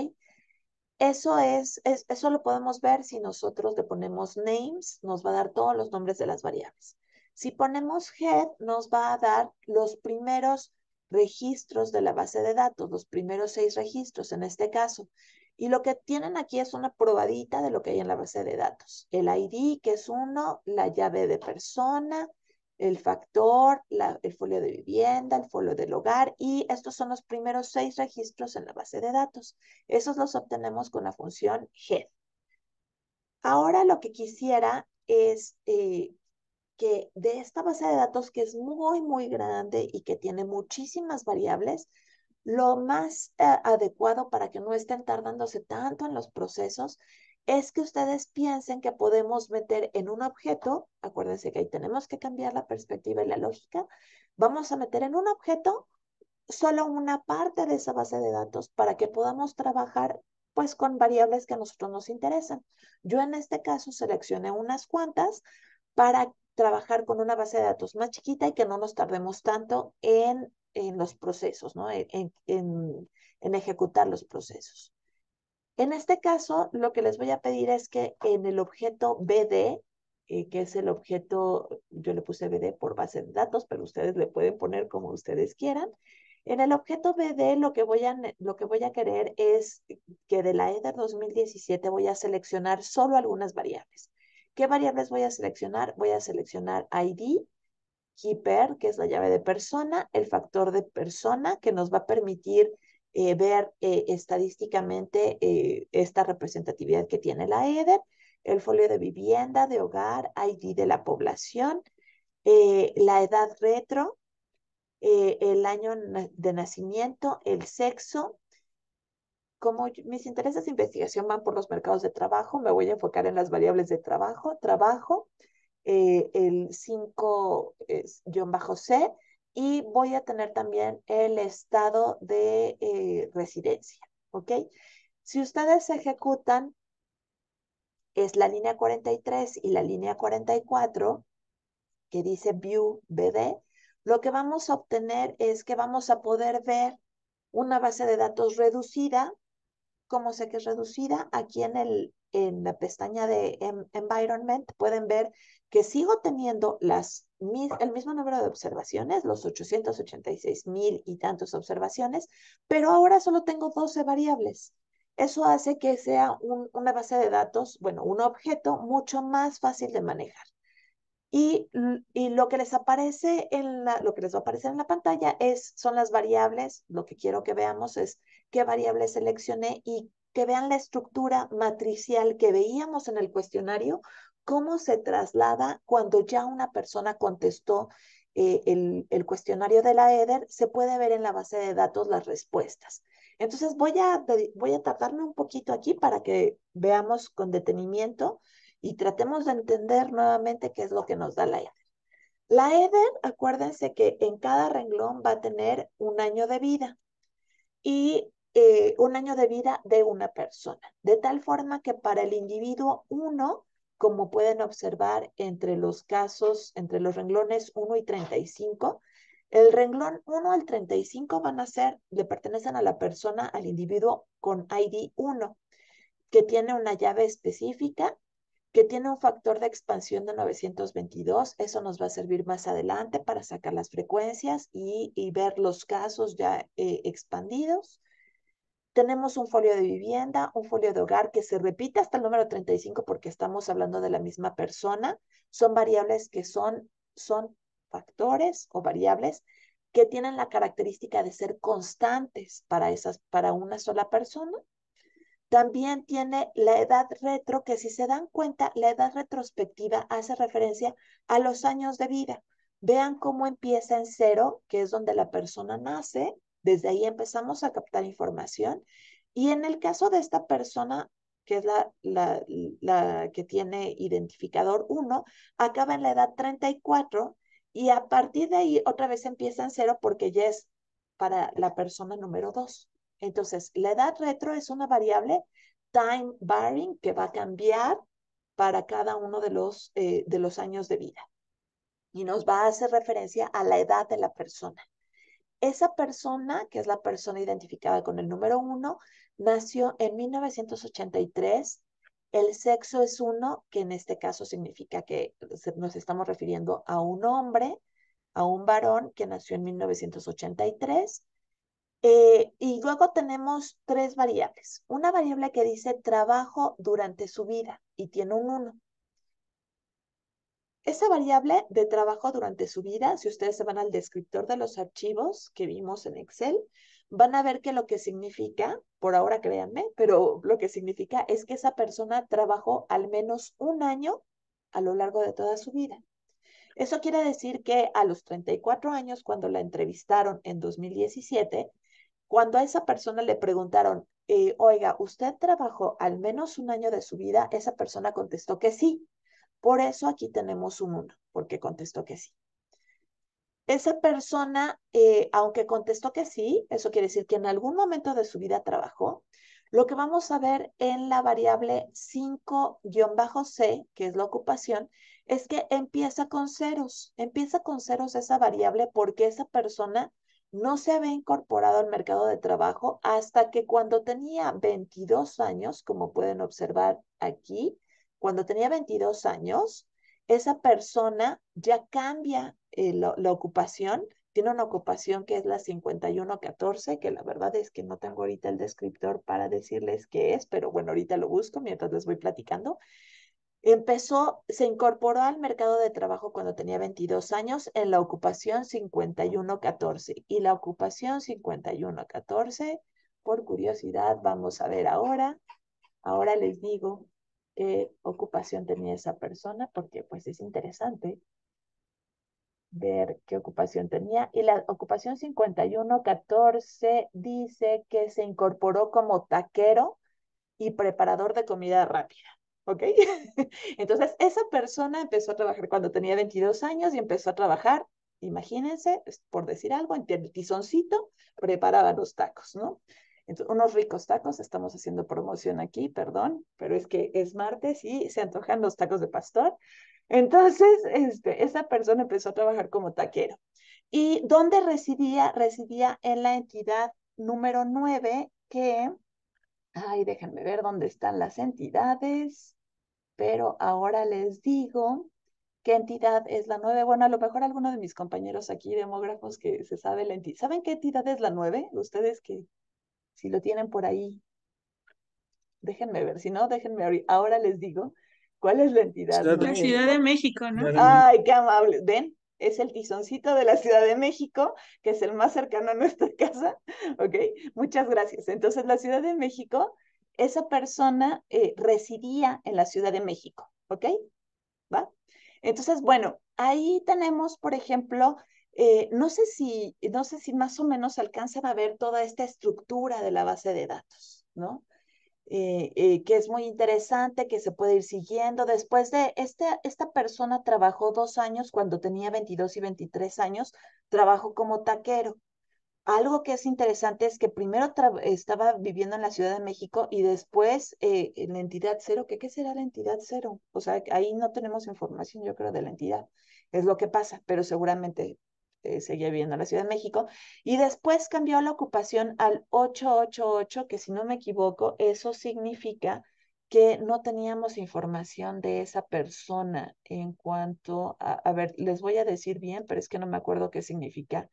Eso es, eso lo podemos ver si nosotros le ponemos names, nos va a dar todos los nombres de las variables. Si ponemos head, nos va a dar los primeros registros de la base de datos, los primeros seis registros en este caso. Y lo que tienen aquí es una probadita de lo que hay en la base de datos. El ID, que es uno, la llave de persona, el factor, el folio de vivienda, el folio del hogar y estos son los primeros seis registros en la base de datos. Esos los obtenemos con la función head. Ahora lo que quisiera es eh, que de esta base de datos que es muy, muy grande y que tiene muchísimas variables, lo más eh, adecuado para que no estén tardándose tanto en los procesos es que ustedes piensen que podemos meter en un objeto, acuérdense que ahí tenemos que cambiar la perspectiva y la lógica, vamos a meter en un objeto solo una parte de esa base de datos para que podamos trabajar pues con variables que a nosotros nos interesan. Yo en este caso seleccioné unas cuantas para trabajar con una base de datos más chiquita y que no nos tardemos tanto en, en los procesos, ¿no? E, en, en, en ejecutar los procesos. En este caso, lo que les voy a pedir es que en el objeto BD, eh, que es el objeto, yo le puse BD por base de datos, pero ustedes le pueden poner como ustedes quieran. En el objeto BD lo que voy a, lo que voy a querer es que de la EDER 2017 voy a seleccionar solo algunas variables. ¿Qué variables voy a seleccionar? Voy a seleccionar ID, key que es la llave de persona, el factor de persona, que nos va a permitir eh, ver eh, estadísticamente eh, esta representatividad que tiene la EDER, el folio de vivienda, de hogar, ID de la población, la edad retro, el año de nacimiento, el sexo. Como mis intereses de investigación van por los mercados de trabajo, me voy a enfocar en las variables de trabajo, trabajo, el 5-C, y voy a tener también el estado de eh, residencia, ¿ok? Si ustedes ejecutan, es la línea 43 y la línea 44, que dice View BD, lo que vamos a obtener es que vamos a poder ver una base de datos reducida. ¿Cómo sé que es reducida? Aquí en el en la pestaña de Environment pueden ver que sigo teniendo las, el mismo número de observaciones, los 886 mil y tantos observaciones, pero ahora solo tengo 12 variables. Eso hace que sea un, una base de datos, bueno, un objeto mucho más fácil de manejar. Y, y, lo que les aparece en la, lo que les va a aparecer en la pantalla es, son las variables, lo que quiero que veamos es qué variables seleccioné y que vean la estructura matricial que veíamos en el cuestionario, cómo se traslada cuando ya una persona contestó eh, el, cuestionario de la EDER, se puede ver en la base de datos las respuestas. Entonces voy a, voy a tardarme un poquito aquí para que veamos con detenimiento y tratemos de entender nuevamente qué es lo que nos da la EDER. La EDER, acuérdense que en cada renglón va a tener un año de vida y eh, un año de vida de una persona, de tal forma que para el individuo 1, como pueden observar entre los casos, entre los renglones 1 y 35, el renglón 1 al 35 van a ser, le pertenecen a la persona, al individuo con ID 1, que tiene una llave específica, que tiene un factor de expansión de 922. Eso nos va a servir más adelante para sacar las frecuencias y, ver los casos ya eh, expandidos. Tenemos un folio de vivienda, un folio de hogar que se repite hasta el número 35 porque estamos hablando de la misma persona. Son variables que son, son factores o variables que tienen la característica de ser constantes para, esas, para una sola persona. También tiene la edad retro, que si se dan cuenta, la edad retrospectiva hace referencia a los años de vida. Vean cómo empieza en cero, que es donde la persona nace, desde ahí empezamos a captar información. Y en el caso de esta persona, que es la, la, que tiene identificador 1, acaba en la edad 34 y a partir de ahí otra vez empieza en cero porque ya es para la persona número 2. Entonces, la edad retro es una variable time varying que va a cambiar para cada uno de los, eh, de los años de vida y nos va a hacer referencia a la edad de la persona. Esa persona, que es la persona identificada con el número uno, nació en 1983. El sexo es uno, que en este caso significa que nos estamos refiriendo a un hombre, a un varón que nació en 1983. Eh, y luego tenemos tres variables. Una variable que dice trabajo durante su vida y tiene un uno. Esa variable de trabajo durante su vida, si ustedes se van al descriptor de los archivos que vimos en Excel, van a ver que lo que significa, por ahora créanme, pero lo que significa es que esa persona trabajó al menos un año a lo largo de toda su vida. Eso quiere decir que a los 34 años, cuando la entrevistaron en 2017, cuando a esa persona le preguntaron, eh, oiga, ¿usted trabajó al menos un año de su vida? Esa persona contestó que sí, por eso aquí tenemos un 1, porque contestó que sí. Esa persona, eh, aunque contestó que sí, eso quiere decir que en algún momento de su vida trabajó, lo que vamos a ver en la variable 5-C, que es la ocupación, es que empieza con ceros. Empieza con ceros esa variable porque esa persona no se había incorporado al mercado de trabajo hasta que cuando tenía 22 años, como pueden observar aquí, cuando tenía 22 años, esa persona ya cambia eh, la ocupación, tiene una ocupación que es la 51-14, que la verdad es que no tengo ahorita el descriptor para decirles qué es, pero bueno, ahorita lo busco mientras les voy platicando. Empezó, se incorporó al mercado de trabajo cuando tenía 22 años en la ocupación 51-14. y la ocupación 51-14, por curiosidad, vamos a ver ahora, ahora les digo qué eh, ocupación tenía esa persona, porque pues es interesante ver qué ocupación tenía. Y la ocupación 5114 dice que se incorporó como taquero y preparador de comida rápida. ¿Ok? Entonces, esa persona empezó a trabajar cuando tenía 22 años y empezó a trabajar, imagínense, por decir algo, en tizoncito, preparaba los tacos, ¿no? unos ricos tacos, estamos haciendo promoción aquí, perdón, pero es que es martes y se antojan los tacos de pastor. Entonces, este, esa persona empezó a trabajar como taquero. ¿Y dónde residía? Residía en la entidad número 9 que, ay, déjenme ver dónde están las entidades, pero ahora les digo qué entidad es la 9. Bueno, a lo mejor alguno de mis compañeros aquí, demógrafos, que se sabe la entidad. ¿Saben qué entidad es la 9? Ustedes que si lo tienen por ahí. Déjenme ver, si no, déjenme abrir. Ahora les digo, ¿cuál es la entidad? La Ciudad de México, ¿no? Ay, qué amable. ¿Ven? Es el tizoncito de la Ciudad de México, que es el más cercano a nuestra casa. ¿Ok? Muchas gracias. Entonces, la Ciudad de México, esa persona eh, residía en la Ciudad de México. ¿Ok? ¿Va? Entonces, bueno, ahí tenemos, por ejemplo, eh, no, sé si, no sé si más o menos alcanzan a ver toda esta estructura de la base de datos, ¿no? Eh, eh, que es muy interesante, que se puede ir siguiendo. Después de esta, esta persona trabajó dos años cuando tenía 22 y 23 años, trabajó como taquero. Algo que es interesante es que primero estaba viviendo en la Ciudad de México y después en la entidad cero, que qué será la entidad cero? O sea, ahí no tenemos información, yo creo, de la entidad. Es lo que pasa, pero seguramente este, seguía viviendo en la Ciudad de México, y después cambió la ocupación al 888, que si no me equivoco, eso significa que no teníamos información de esa persona en cuanto a, a ver, les voy a decir bien, pero es que no me acuerdo qué significa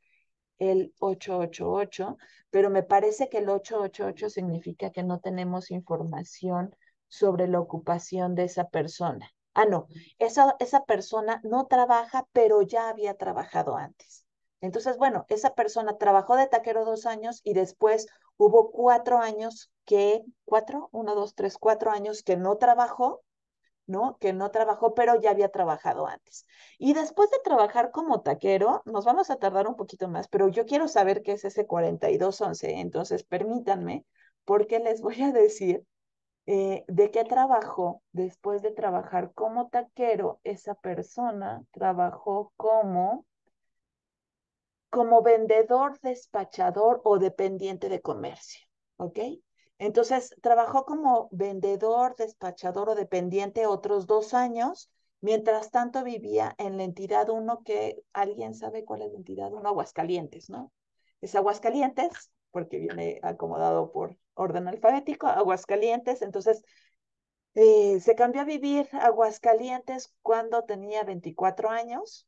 el 888, pero me parece que el 888 significa que no tenemos información sobre la ocupación de esa persona. Ah, no, esa, esa persona no trabaja, pero ya había trabajado antes. Entonces, bueno, esa persona trabajó de taquero dos años y después hubo cuatro años que, cuatro, uno, dos, tres, cuatro años que no trabajó, ¿no? Que no trabajó, pero ya había trabajado antes. Y después de trabajar como taquero, nos vamos a tardar un poquito más, pero yo quiero saber qué es ese 4211, entonces permítanme, porque les voy a decir eh, de qué trabajo después de trabajar como taquero, esa persona trabajó como como vendedor, despachador o dependiente de comercio, ¿ok? Entonces, trabajó como vendedor, despachador o dependiente otros dos años. Mientras tanto, vivía en la entidad uno que, ¿alguien sabe cuál es la entidad uno? Aguascalientes, ¿no? Es Aguascalientes, porque viene acomodado por orden alfabético, Aguascalientes. Entonces, eh, se cambió a vivir Aguascalientes cuando tenía 24 años,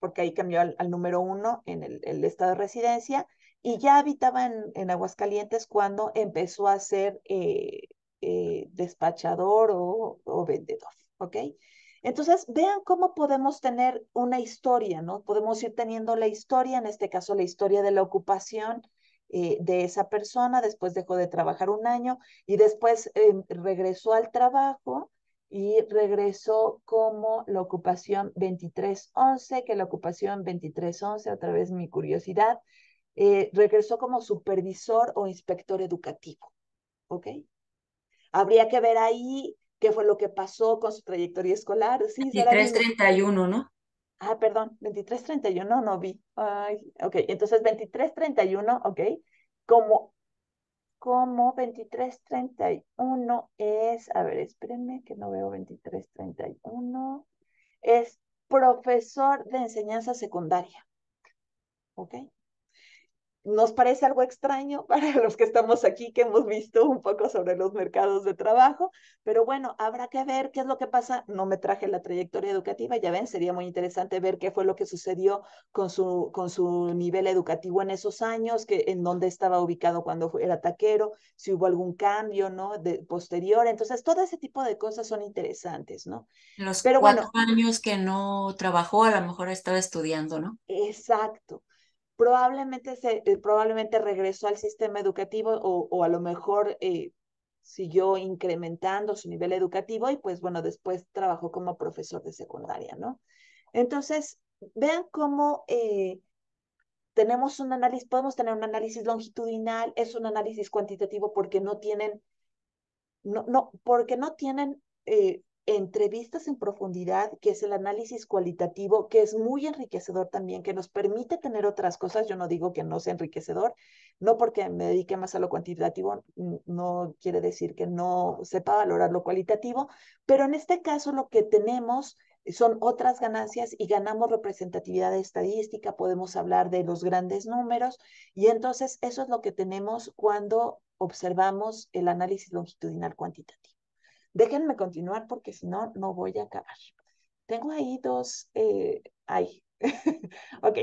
porque ahí cambió al, número uno en el, estado de residencia, y ya habitaba en, Aguascalientes cuando empezó a ser eh, eh, despachador o, vendedor, ¿ok? Entonces, vean cómo podemos tener una historia, ¿no? Podemos ir teniendo la historia, en este caso la historia de la ocupación, eh, de esa persona, después dejó de trabajar un año y después em, regresó al trabajo y regresó como la ocupación 2311, que la ocupación 2311, otra vez mi curiosidad, eh, regresó como supervisor o inspector educativo. ¿Ok? Habría que ver ahí qué fue lo que pasó con su trayectoria escolar. Sí, 2331, ¿no? Ah, perdón, 2331 no vi. Ay, ok, entonces 2331, ok. Como, como 2331 es, a ver, espérenme que no veo 2331, es profesor de enseñanza secundaria. ¿Ok? nos parece algo extraño para los que estamos aquí, que hemos visto un poco sobre los mercados de trabajo, pero bueno, habrá que ver qué es lo que pasa. No me traje la trayectoria educativa, ya ven, sería muy interesante ver qué fue lo que sucedió con su, con su nivel educativo en esos años, que, en dónde estaba ubicado cuando era taquero, si hubo algún cambio, ¿no? De, posterior. Entonces, todo ese tipo de cosas son interesantes, ¿no? Los pero cuatro bueno, años que no trabajó, a lo mejor estaba estudiando, ¿no? Exacto probablemente, se, eh, probablemente regresó al sistema educativo o, o a lo mejor eh, siguió incrementando su nivel educativo y pues bueno, después trabajó como profesor de secundaria, ¿no? Entonces, vean cómo eh, tenemos un análisis, podemos tener un análisis longitudinal, es un análisis cuantitativo porque no tienen, no, no, porque no tienen entrevistas en profundidad, que es el análisis cualitativo, que es muy enriquecedor también, que nos permite tener otras cosas. Yo no digo que no sea enriquecedor, no porque me dedique más a lo cuantitativo, no quiere decir que no sepa valorar lo cualitativo, pero en este caso lo que tenemos son otras ganancias y ganamos representatividad estadística, podemos hablar de los grandes números y entonces eso es lo que tenemos cuando observamos el análisis longitudinal cuantitativo. Déjenme continuar porque si no, no voy a acabar. Tengo ahí dos, eh, ahí. ok,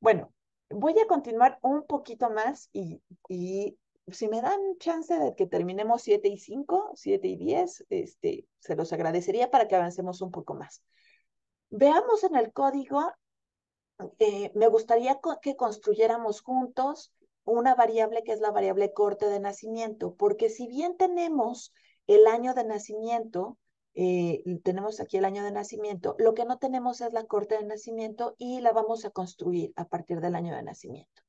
bueno, voy a continuar un poquito más y, y si me dan chance de que terminemos 7 y 5, 7 y 10, este, se los agradecería para que avancemos un poco más. Veamos en el código, eh, me gustaría que construyéramos juntos una variable que es la variable corte de nacimiento, porque si bien tenemos el año de nacimiento, eh, tenemos aquí el año de nacimiento, lo que no tenemos es la corte de nacimiento y la vamos a construir a partir del año de nacimiento.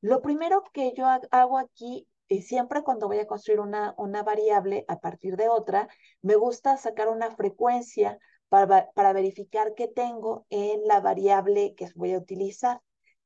Lo primero que yo hago aquí, eh, siempre cuando voy a construir una, una variable a partir de otra, me gusta sacar una frecuencia para, para verificar qué tengo en la variable que voy a utilizar.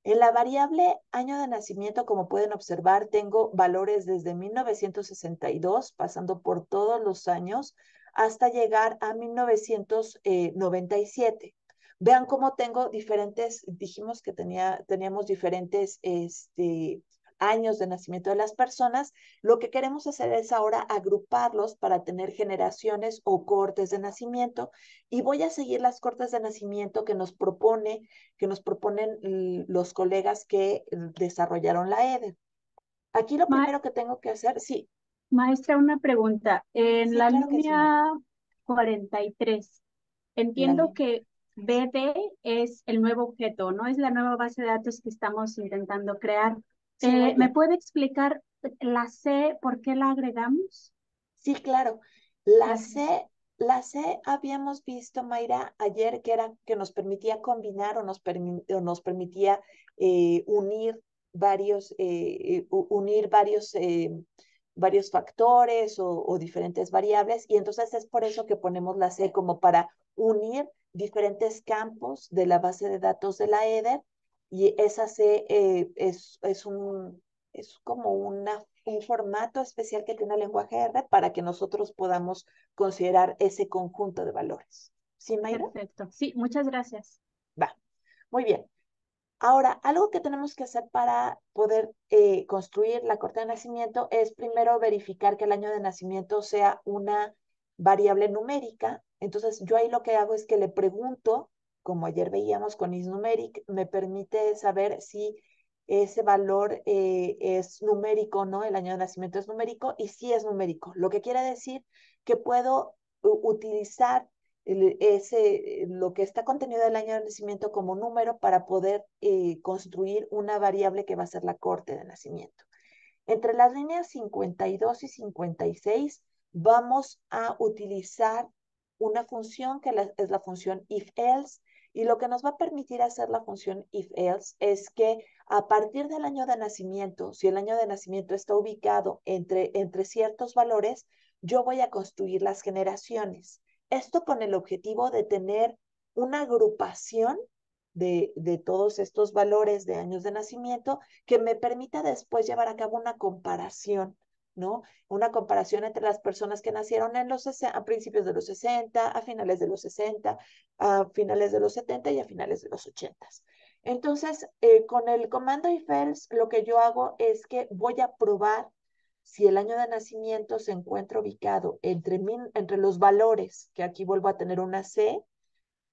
En la variable año de nacimiento, como pueden observar, tengo valores desde 1962, pasando por todos los años, hasta llegar a 1997. Vean cómo tengo diferentes, dijimos que tenía, teníamos diferentes este, años de nacimiento de las personas, lo que queremos hacer es ahora agruparlos para tener generaciones o cortes de nacimiento y voy a seguir las cortes de nacimiento que nos propone, que nos proponen mm, los colegas que mm, desarrollaron la EDE. E. Aquí lo primero que tengo que hacer, sí. Maestra, una pregunta. En la línea 43, entiendo que BD e es el nuevo objeto, ¿no? Es la nueva base de datos que estamos intentando crear. Eh, ¿Me puede explicar la C, por qué la agregamos? Sí, claro. La C, la C habíamos visto, Mayra, ayer que era que nos permitía combinar o nos, permitía eh, unir varios, eh, unir varios, varios factores o, o, diferentes variables. Y entonces es por eso que ponemos la C como para unir diferentes campos de la base de datos de la EDER y esa C eh, es, un, es como una, un formato especial que tiene el lenguaje R para que nosotros podamos considerar ese conjunto de valores. ¿Sí, Mayra? Perfecto. Sí, muchas gracias. Va, muy bien. Ahora, algo que tenemos que hacer para poder eh, construir la corte de nacimiento es primero verificar que el año de nacimiento sea una variable numérica. Entonces, yo ahí lo que hago es que le pregunto como ayer veíamos con Isnumeric, me permite saber si ese valor eh, es numérico, ¿no? El año de nacimiento es numérico y sí es numérico, lo que quiere decir que puedo utilizar ese, eh, lo que está contenido del año de nacimiento como número para poder eh, construir una variable que va a ser la corte de nacimiento. Entre las líneas 52 y 56 vamos a utilizar una función que es la función if else y lo que nos va a permitir hacer la función if-else es que a partir del año de nacimiento, si el año de nacimiento está ubicado entre, entre ciertos valores, yo voy a construir las generaciones. Esto con el objetivo de tener una agrupación de, de, todos estos valores de años de nacimiento que me permita después llevar a cabo una comparación una comparación entre las personas que nacieron en los a principios de los 60, a finales de los 60, a finales de los 70 y a finales de los 80. Entonces, eh, con el comando IFELS, lo que yo hago es que voy a probar si el año de nacimiento se encuentra ubicado entre, entre los valores, que aquí vuelvo a tener una C,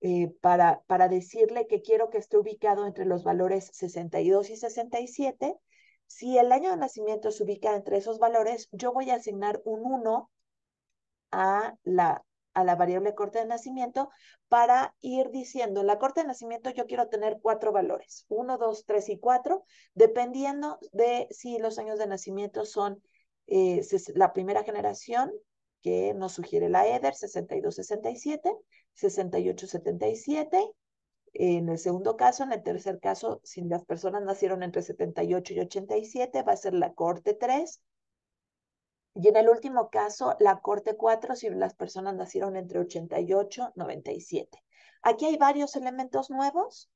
eh, para, para decirle que quiero que esté ubicado entre los valores 62 y 67, si el año de nacimiento se ubica entre esos valores, yo voy a asignar un 1 a la, a la variable corte de nacimiento para ir diciendo, en la corte de nacimiento yo quiero tener cuatro valores, 1, 2, 3 y 4, dependiendo de si los años de nacimiento son eh, la primera generación, que nos sugiere la EDER 68, 77 en el segundo caso, en el tercer caso, si las personas nacieron entre 78 y 87, va a ser la corte 3. Y en el último caso, la corte 4, si las personas nacieron entre 88 y 97. Aquí hay varios elementos nuevos.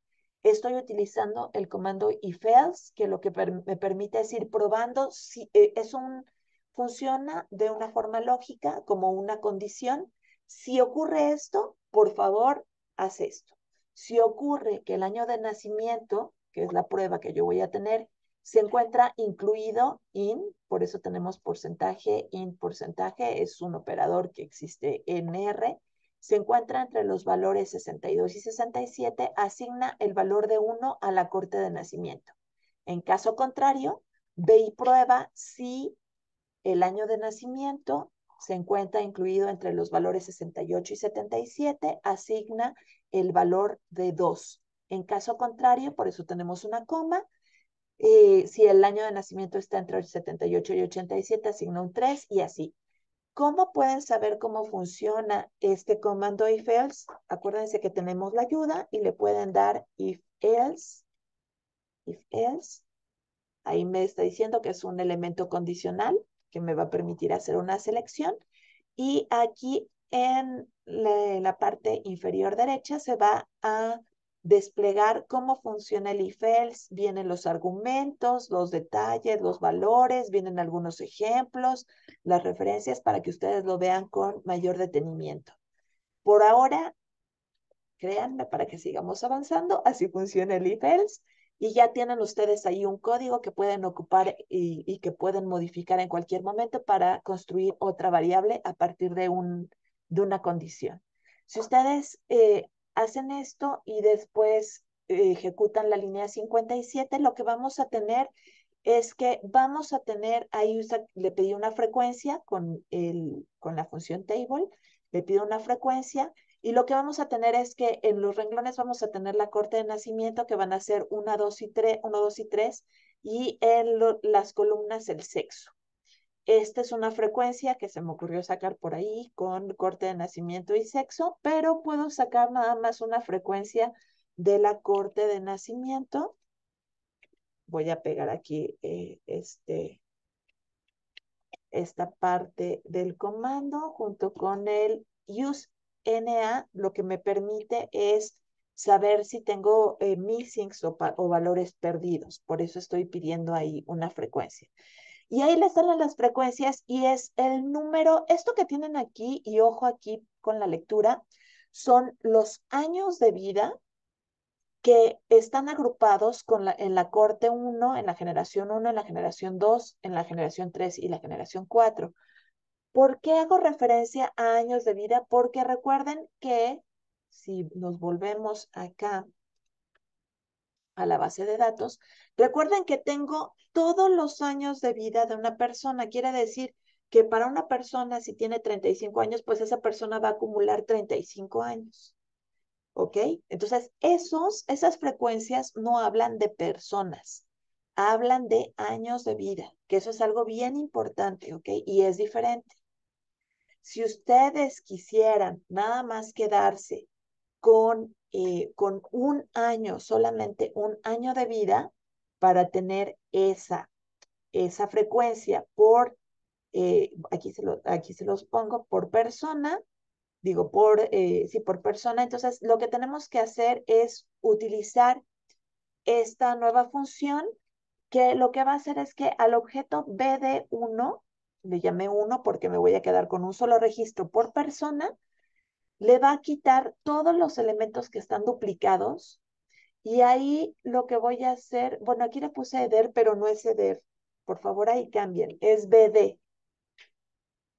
Estoy utilizando el comando if else, que lo que me permite es ir probando si eh, es un, funciona de una forma lógica como una condición. Si ocurre esto, por favor, haz esto. Si ocurre que el año de nacimiento, que es la prueba que yo voy a tener, se encuentra incluido in, por eso tenemos porcentaje, in porcentaje, es un operador que existe en R, se encuentra entre los valores 62 y 67, asigna el valor de 1 a la corte de nacimiento. En caso contrario, ve y prueba si el año de nacimiento se encuentra incluido entre los valores 68 y 77, asigna el valor de 2. En caso contrario, por eso tenemos una coma. Eh, si el año de nacimiento está entre 78 y 87, asigna un 3 y así. ¿Cómo pueden saber cómo funciona este comando if else? Acuérdense que tenemos la ayuda y le pueden dar if else, if else. Ahí me está diciendo que es un elemento condicional que me va a permitir hacer una selección. Y aquí en la, parte inferior derecha se va a desplegar cómo funciona el IFELS. Vienen los argumentos, los detalles, los valores, vienen algunos ejemplos, las referencias para que ustedes lo vean con mayor detenimiento. Por ahora, créanme para que sigamos avanzando, así funciona el IFELS y ya tienen ustedes ahí un código que pueden ocupar y que pueden modificar en cualquier momento para construir otra variable a partir de un de una condición. Si ustedes eh, hacen esto y después eh, ejecutan la línea 57, lo que vamos a tener es que vamos a tener, ahí le pedí una frecuencia con, el, con la función table, le pido una frecuencia y lo que vamos a tener es que en los renglones vamos a tener la corte de nacimiento que van a ser 1, 2 y 3, 1, 2 y 3 y en las columnas el sexo. Esta es una frecuencia que se me ocurrió sacar por ahí con corte de nacimiento y sexo, pero puedo sacar nada más una frecuencia de la corte de nacimiento. Voy a pegar aquí eh, este, esta parte del comando junto con el use NA, lo que me permite es saber si tengo eh, missings o valores perdidos. Por eso estoy pidiendo ahí una frecuencia. Y ahí le salen las frecuencias y es el número, esto que tienen aquí y ojo aquí con la lectura, son los años de vida que están agrupados con en la corte 1, en la generación 1, en la generación 2, en la generación 3 y la generación 4. ¿Por qué hago referencia a años de vida? Porque recuerden que si nos volvemos acá a la base de datos. Recuerden que tengo todos los años de vida de una persona. Quiere decir que para una persona, si tiene 35 años, pues esa persona va a acumular 35 años. ¿Ok? Entonces, esos, esas frecuencias no hablan de personas, hablan de años de vida, que eso es algo bien importante, ¿ok? Y es diferente. Si ustedes quisieran nada más quedarse con eh, con un año, solamente un año de vida para tener esa, esa frecuencia por, eh, aquí, se lo, aquí se los pongo, por persona, digo, por, eh, sí, por persona. Entonces, lo que tenemos que hacer es utilizar esta nueva función que lo que va a hacer es que al objeto BD1, le llamé 1 porque me voy a quedar con un solo registro por persona, le va a quitar todos los elementos que están duplicados y ahí lo que voy a hacer, bueno, aquí le puse eder, pero no es eder. Por favor, ahí cambien, es BD.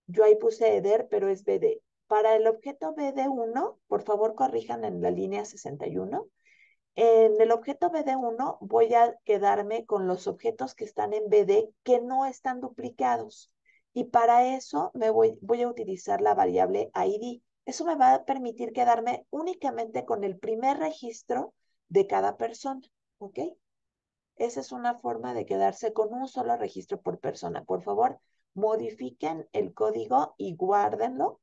Yo ahí puse eder, pero es BD. Para el objeto BD1, por favor, corrijan en la línea 61. En el objeto BD1 voy a quedarme con los objetos que están en BD que no están duplicados. Y para eso me voy, voy a utilizar la variable ID. Eso me va a permitir quedarme únicamente con el primer registro de cada persona, ¿ok? Esa es una forma de quedarse con un solo registro por persona. Por favor, modifiquen el código y guárdenlo.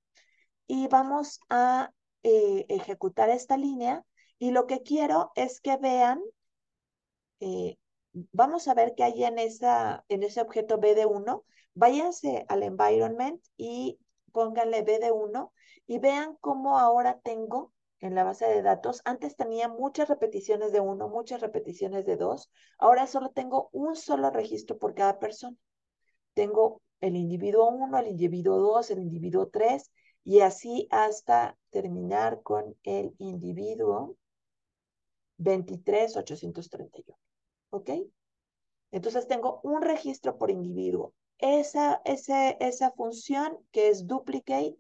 Y vamos a eh, ejecutar esta línea. Y lo que quiero es que vean, eh, vamos a ver qué hay en, esa, en ese objeto BD1. Váyanse al environment y pónganle BD1 y vean cómo ahora tengo en la base de datos, antes tenía muchas repeticiones de uno, muchas repeticiones de dos, ahora solo tengo un solo registro por cada persona. Tengo el individuo 1, el individuo 2, el individuo 3 y así hasta terminar con el individuo 23,831. ¿Ok? Entonces tengo un registro por individuo. Esa, esa, esa función que es duplicate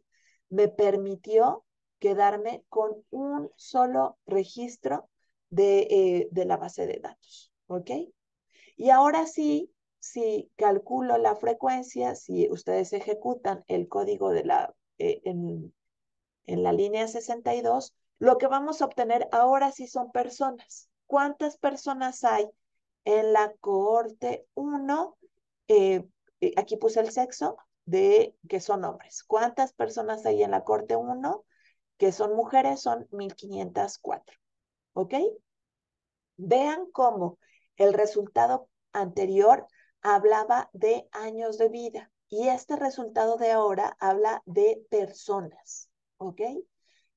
me permitió quedarme con un solo registro eh, de, la base de datos. ¿Ok? Y ahora sí, si calculo la frecuencia, si ustedes ejecutan el código de la, eh, en, la línea 62, lo que vamos a obtener ahora sí son personas. ¿Cuántas personas hay en la cohorte 1? Eh, aquí puse el sexo, de que son hombres. ¿Cuántas personas hay en la Corte 1 que son mujeres? Son 1504. ¿Ok? Vean cómo el resultado anterior hablaba de años de vida y este resultado de ahora habla de personas. ¿Ok?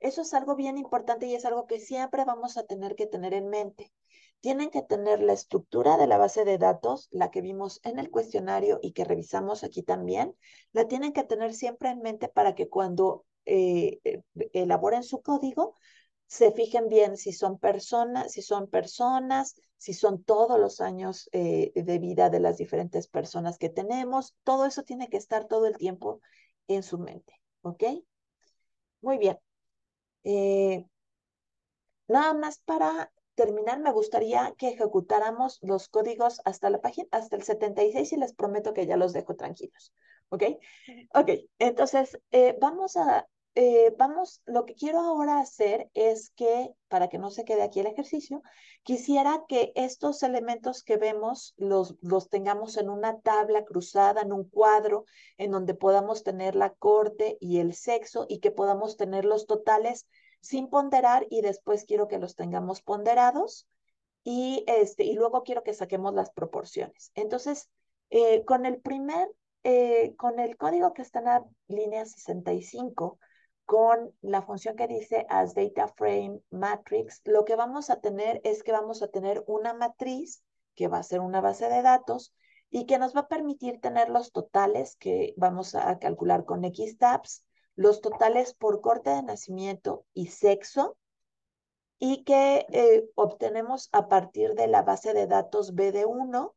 Eso es algo bien importante y es algo que siempre vamos a tener que tener en mente tienen que tener la estructura de la base de datos, la que vimos en el cuestionario y que revisamos aquí también, la tienen que tener siempre en mente para que cuando eh, eh, elaboren su código, se fijen bien si son personas, si son personas, si son todos los años eh, de vida de las diferentes personas que tenemos. Todo eso tiene que estar todo el tiempo en su mente, ¿ok? Muy bien. nada más para terminar, me gustaría que ejecutáramos los códigos hasta la página, hasta el 76 y les prometo que ya los dejo tranquilos. ¿Ok? Ok, entonces eh, vamos a, eh, vamos, lo que quiero ahora hacer es que, para que no se quede aquí el ejercicio, quisiera que estos elementos que vemos los, los tengamos en una tabla cruzada, en un cuadro, en donde podamos tener la corte y el sexo y que podamos tener los totales sin ponderar y después quiero que los tengamos ponderados y, este, y luego quiero que saquemos las proporciones. Entonces, eh, con el primer, eh, con el código que está en la línea 65, con la función que dice as data frame matrix, lo que vamos a tener es que vamos a tener una matriz que va a ser una base de datos y que nos va a permitir tener los totales que vamos a calcular con xtabs los totales por corte de nacimiento y sexo y que eh, obtenemos a partir de la base de datos BD1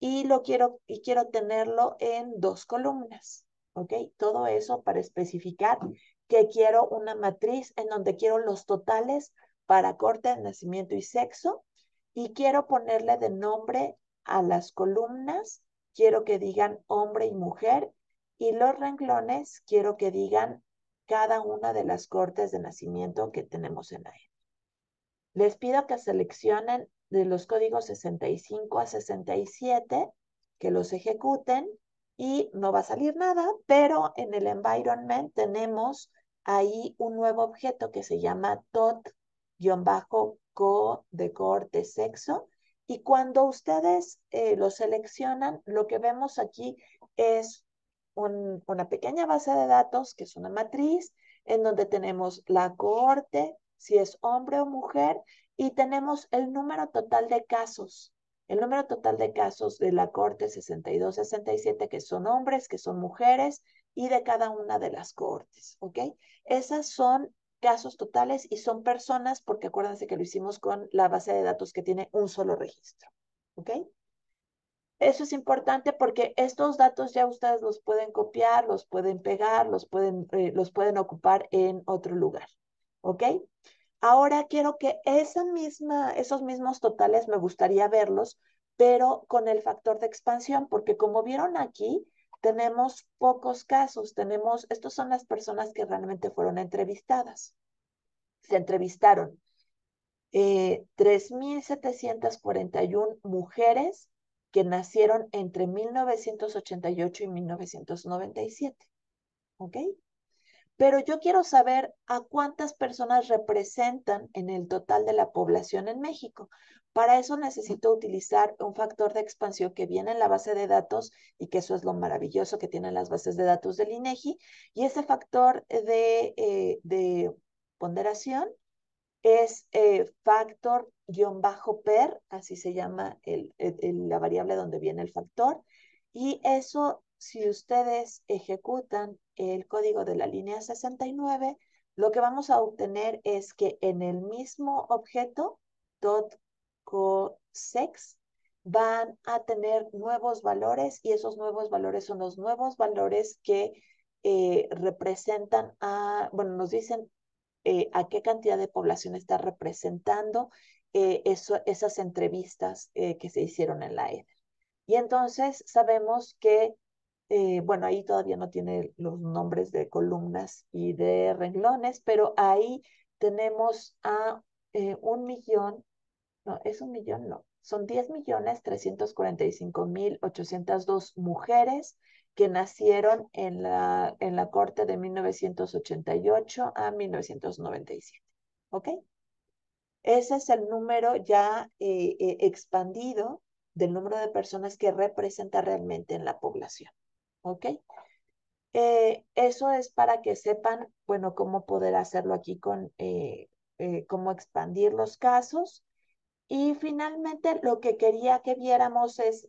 y lo quiero y quiero tenerlo en dos columnas, ¿ok? Todo eso para especificar que quiero una matriz en donde quiero los totales para corte de nacimiento y sexo y quiero ponerle de nombre a las columnas, quiero que digan hombre y mujer y los renglones quiero que digan cada una de las cortes de nacimiento que tenemos en E. Les pido que seleccionen de los códigos 65 a 67, que los ejecuten y no va a salir nada, pero en el environment tenemos ahí un nuevo objeto que se llama tot-co de corte sexo. Y cuando ustedes eh, lo seleccionan, lo que vemos aquí es una pequeña base de datos, que es una matriz, en donde tenemos la cohorte, si es hombre o mujer, y tenemos el número total de casos. El número total de casos de la corte 62-67, que son hombres, que son mujeres, y de cada una de las cohortes, ¿ok? Esas son casos totales y son personas, porque acuérdense que lo hicimos con la base de datos que tiene un solo registro, ¿ok? Eso es importante porque estos datos ya ustedes los pueden copiar, los pueden pegar, los pueden, eh, los pueden ocupar en otro lugar. ¿Ok? Ahora quiero que esa misma, esos mismos totales me gustaría verlos, pero con el factor de expansión, porque como vieron aquí, tenemos pocos casos, tenemos, estos son las personas que realmente fueron entrevistadas. Se entrevistaron eh, 3.741 mujeres que nacieron entre 1988 y 1997. ¿Ok? Pero yo quiero saber a cuántas personas representan en el total de la población en México. Para eso necesito utilizar un factor de expansión que viene en la base de datos y que eso es lo maravilloso que tienen las bases de datos del INEGI. E y ese factor eh, de, ponderación es eh, factor guión bajo per, así se llama el, la variable donde viene el factor. Y eso, si ustedes ejecutan el código de la línea 69, lo que vamos a obtener es que en el mismo objeto, dot sex van a tener nuevos valores y esos nuevos valores son los nuevos valores que eh, representan a, bueno, nos dicen eh, a qué cantidad de población está representando eh, eso, esas entrevistas eh, que se hicieron en la EDER. Y entonces sabemos que, eh, bueno, ahí todavía no tiene los nombres de columnas y de renglones, pero ahí tenemos a un millón, no, es un millón, no, son diez millones cinco mil dos mujeres que nacieron en la, en la corte de 1988 a 1997. ¿Ok? Ese es el número ya eh, eh, expandido del número de personas que representa realmente en la población. ¿Ok? Eh, eso es para que sepan, bueno, cómo poder hacerlo aquí con, cómo expandir los casos. Y finalmente, lo que quería que viéramos es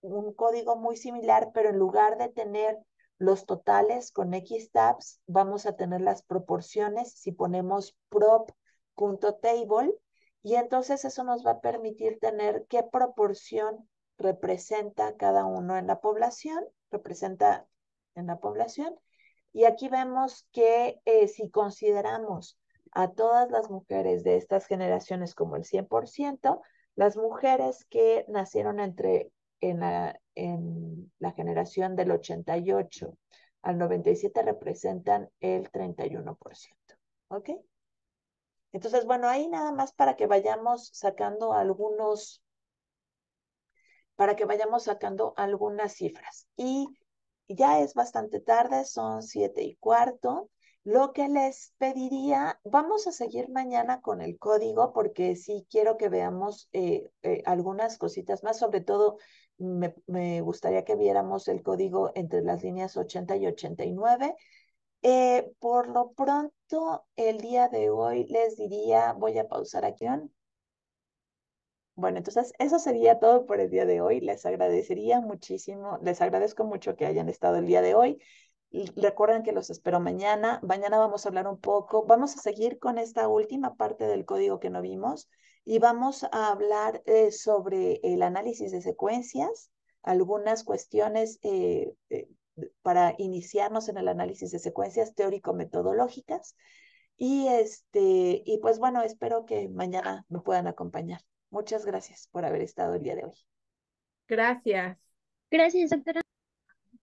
un código muy similar, pero en lugar de tener los totales con X tabs, vamos a tener las proporciones. Si ponemos prop punto table y entonces eso nos va a permitir tener qué proporción representa cada uno en la población, representa en la población. Y aquí vemos que eh, si consideramos a todas las mujeres de estas generaciones como el 100%, las mujeres que nacieron entre en la, en la generación del 88 al 97 representan el 31%. ¿Ok? Entonces, bueno, ahí nada más para que vayamos sacando algunos, para que vayamos sacando algunas cifras. Y ya es bastante tarde, son siete y cuarto. Lo que les pediría, vamos a seguir mañana con el código porque sí quiero que veamos eh, eh, algunas cositas más, sobre todo me, me, gustaría que viéramos el código entre las líneas 80 y 89 eh, por lo pronto, el día de hoy les diría, voy a pausar aquí. Bueno, entonces eso sería todo por el día de hoy. Les agradecería muchísimo, les agradezco mucho que hayan estado el día de hoy. Recuerden que los espero mañana. Mañana vamos a hablar un poco, vamos a seguir con esta última parte del código que no vimos y vamos a hablar eh, sobre el análisis de secuencias, algunas cuestiones eh, para iniciarnos en el análisis de secuencias teórico-metodológicas. Y, este, y pues bueno, espero que mañana me puedan acompañar. Muchas gracias por haber estado el día de hoy. Gracias. Gracias, doctora.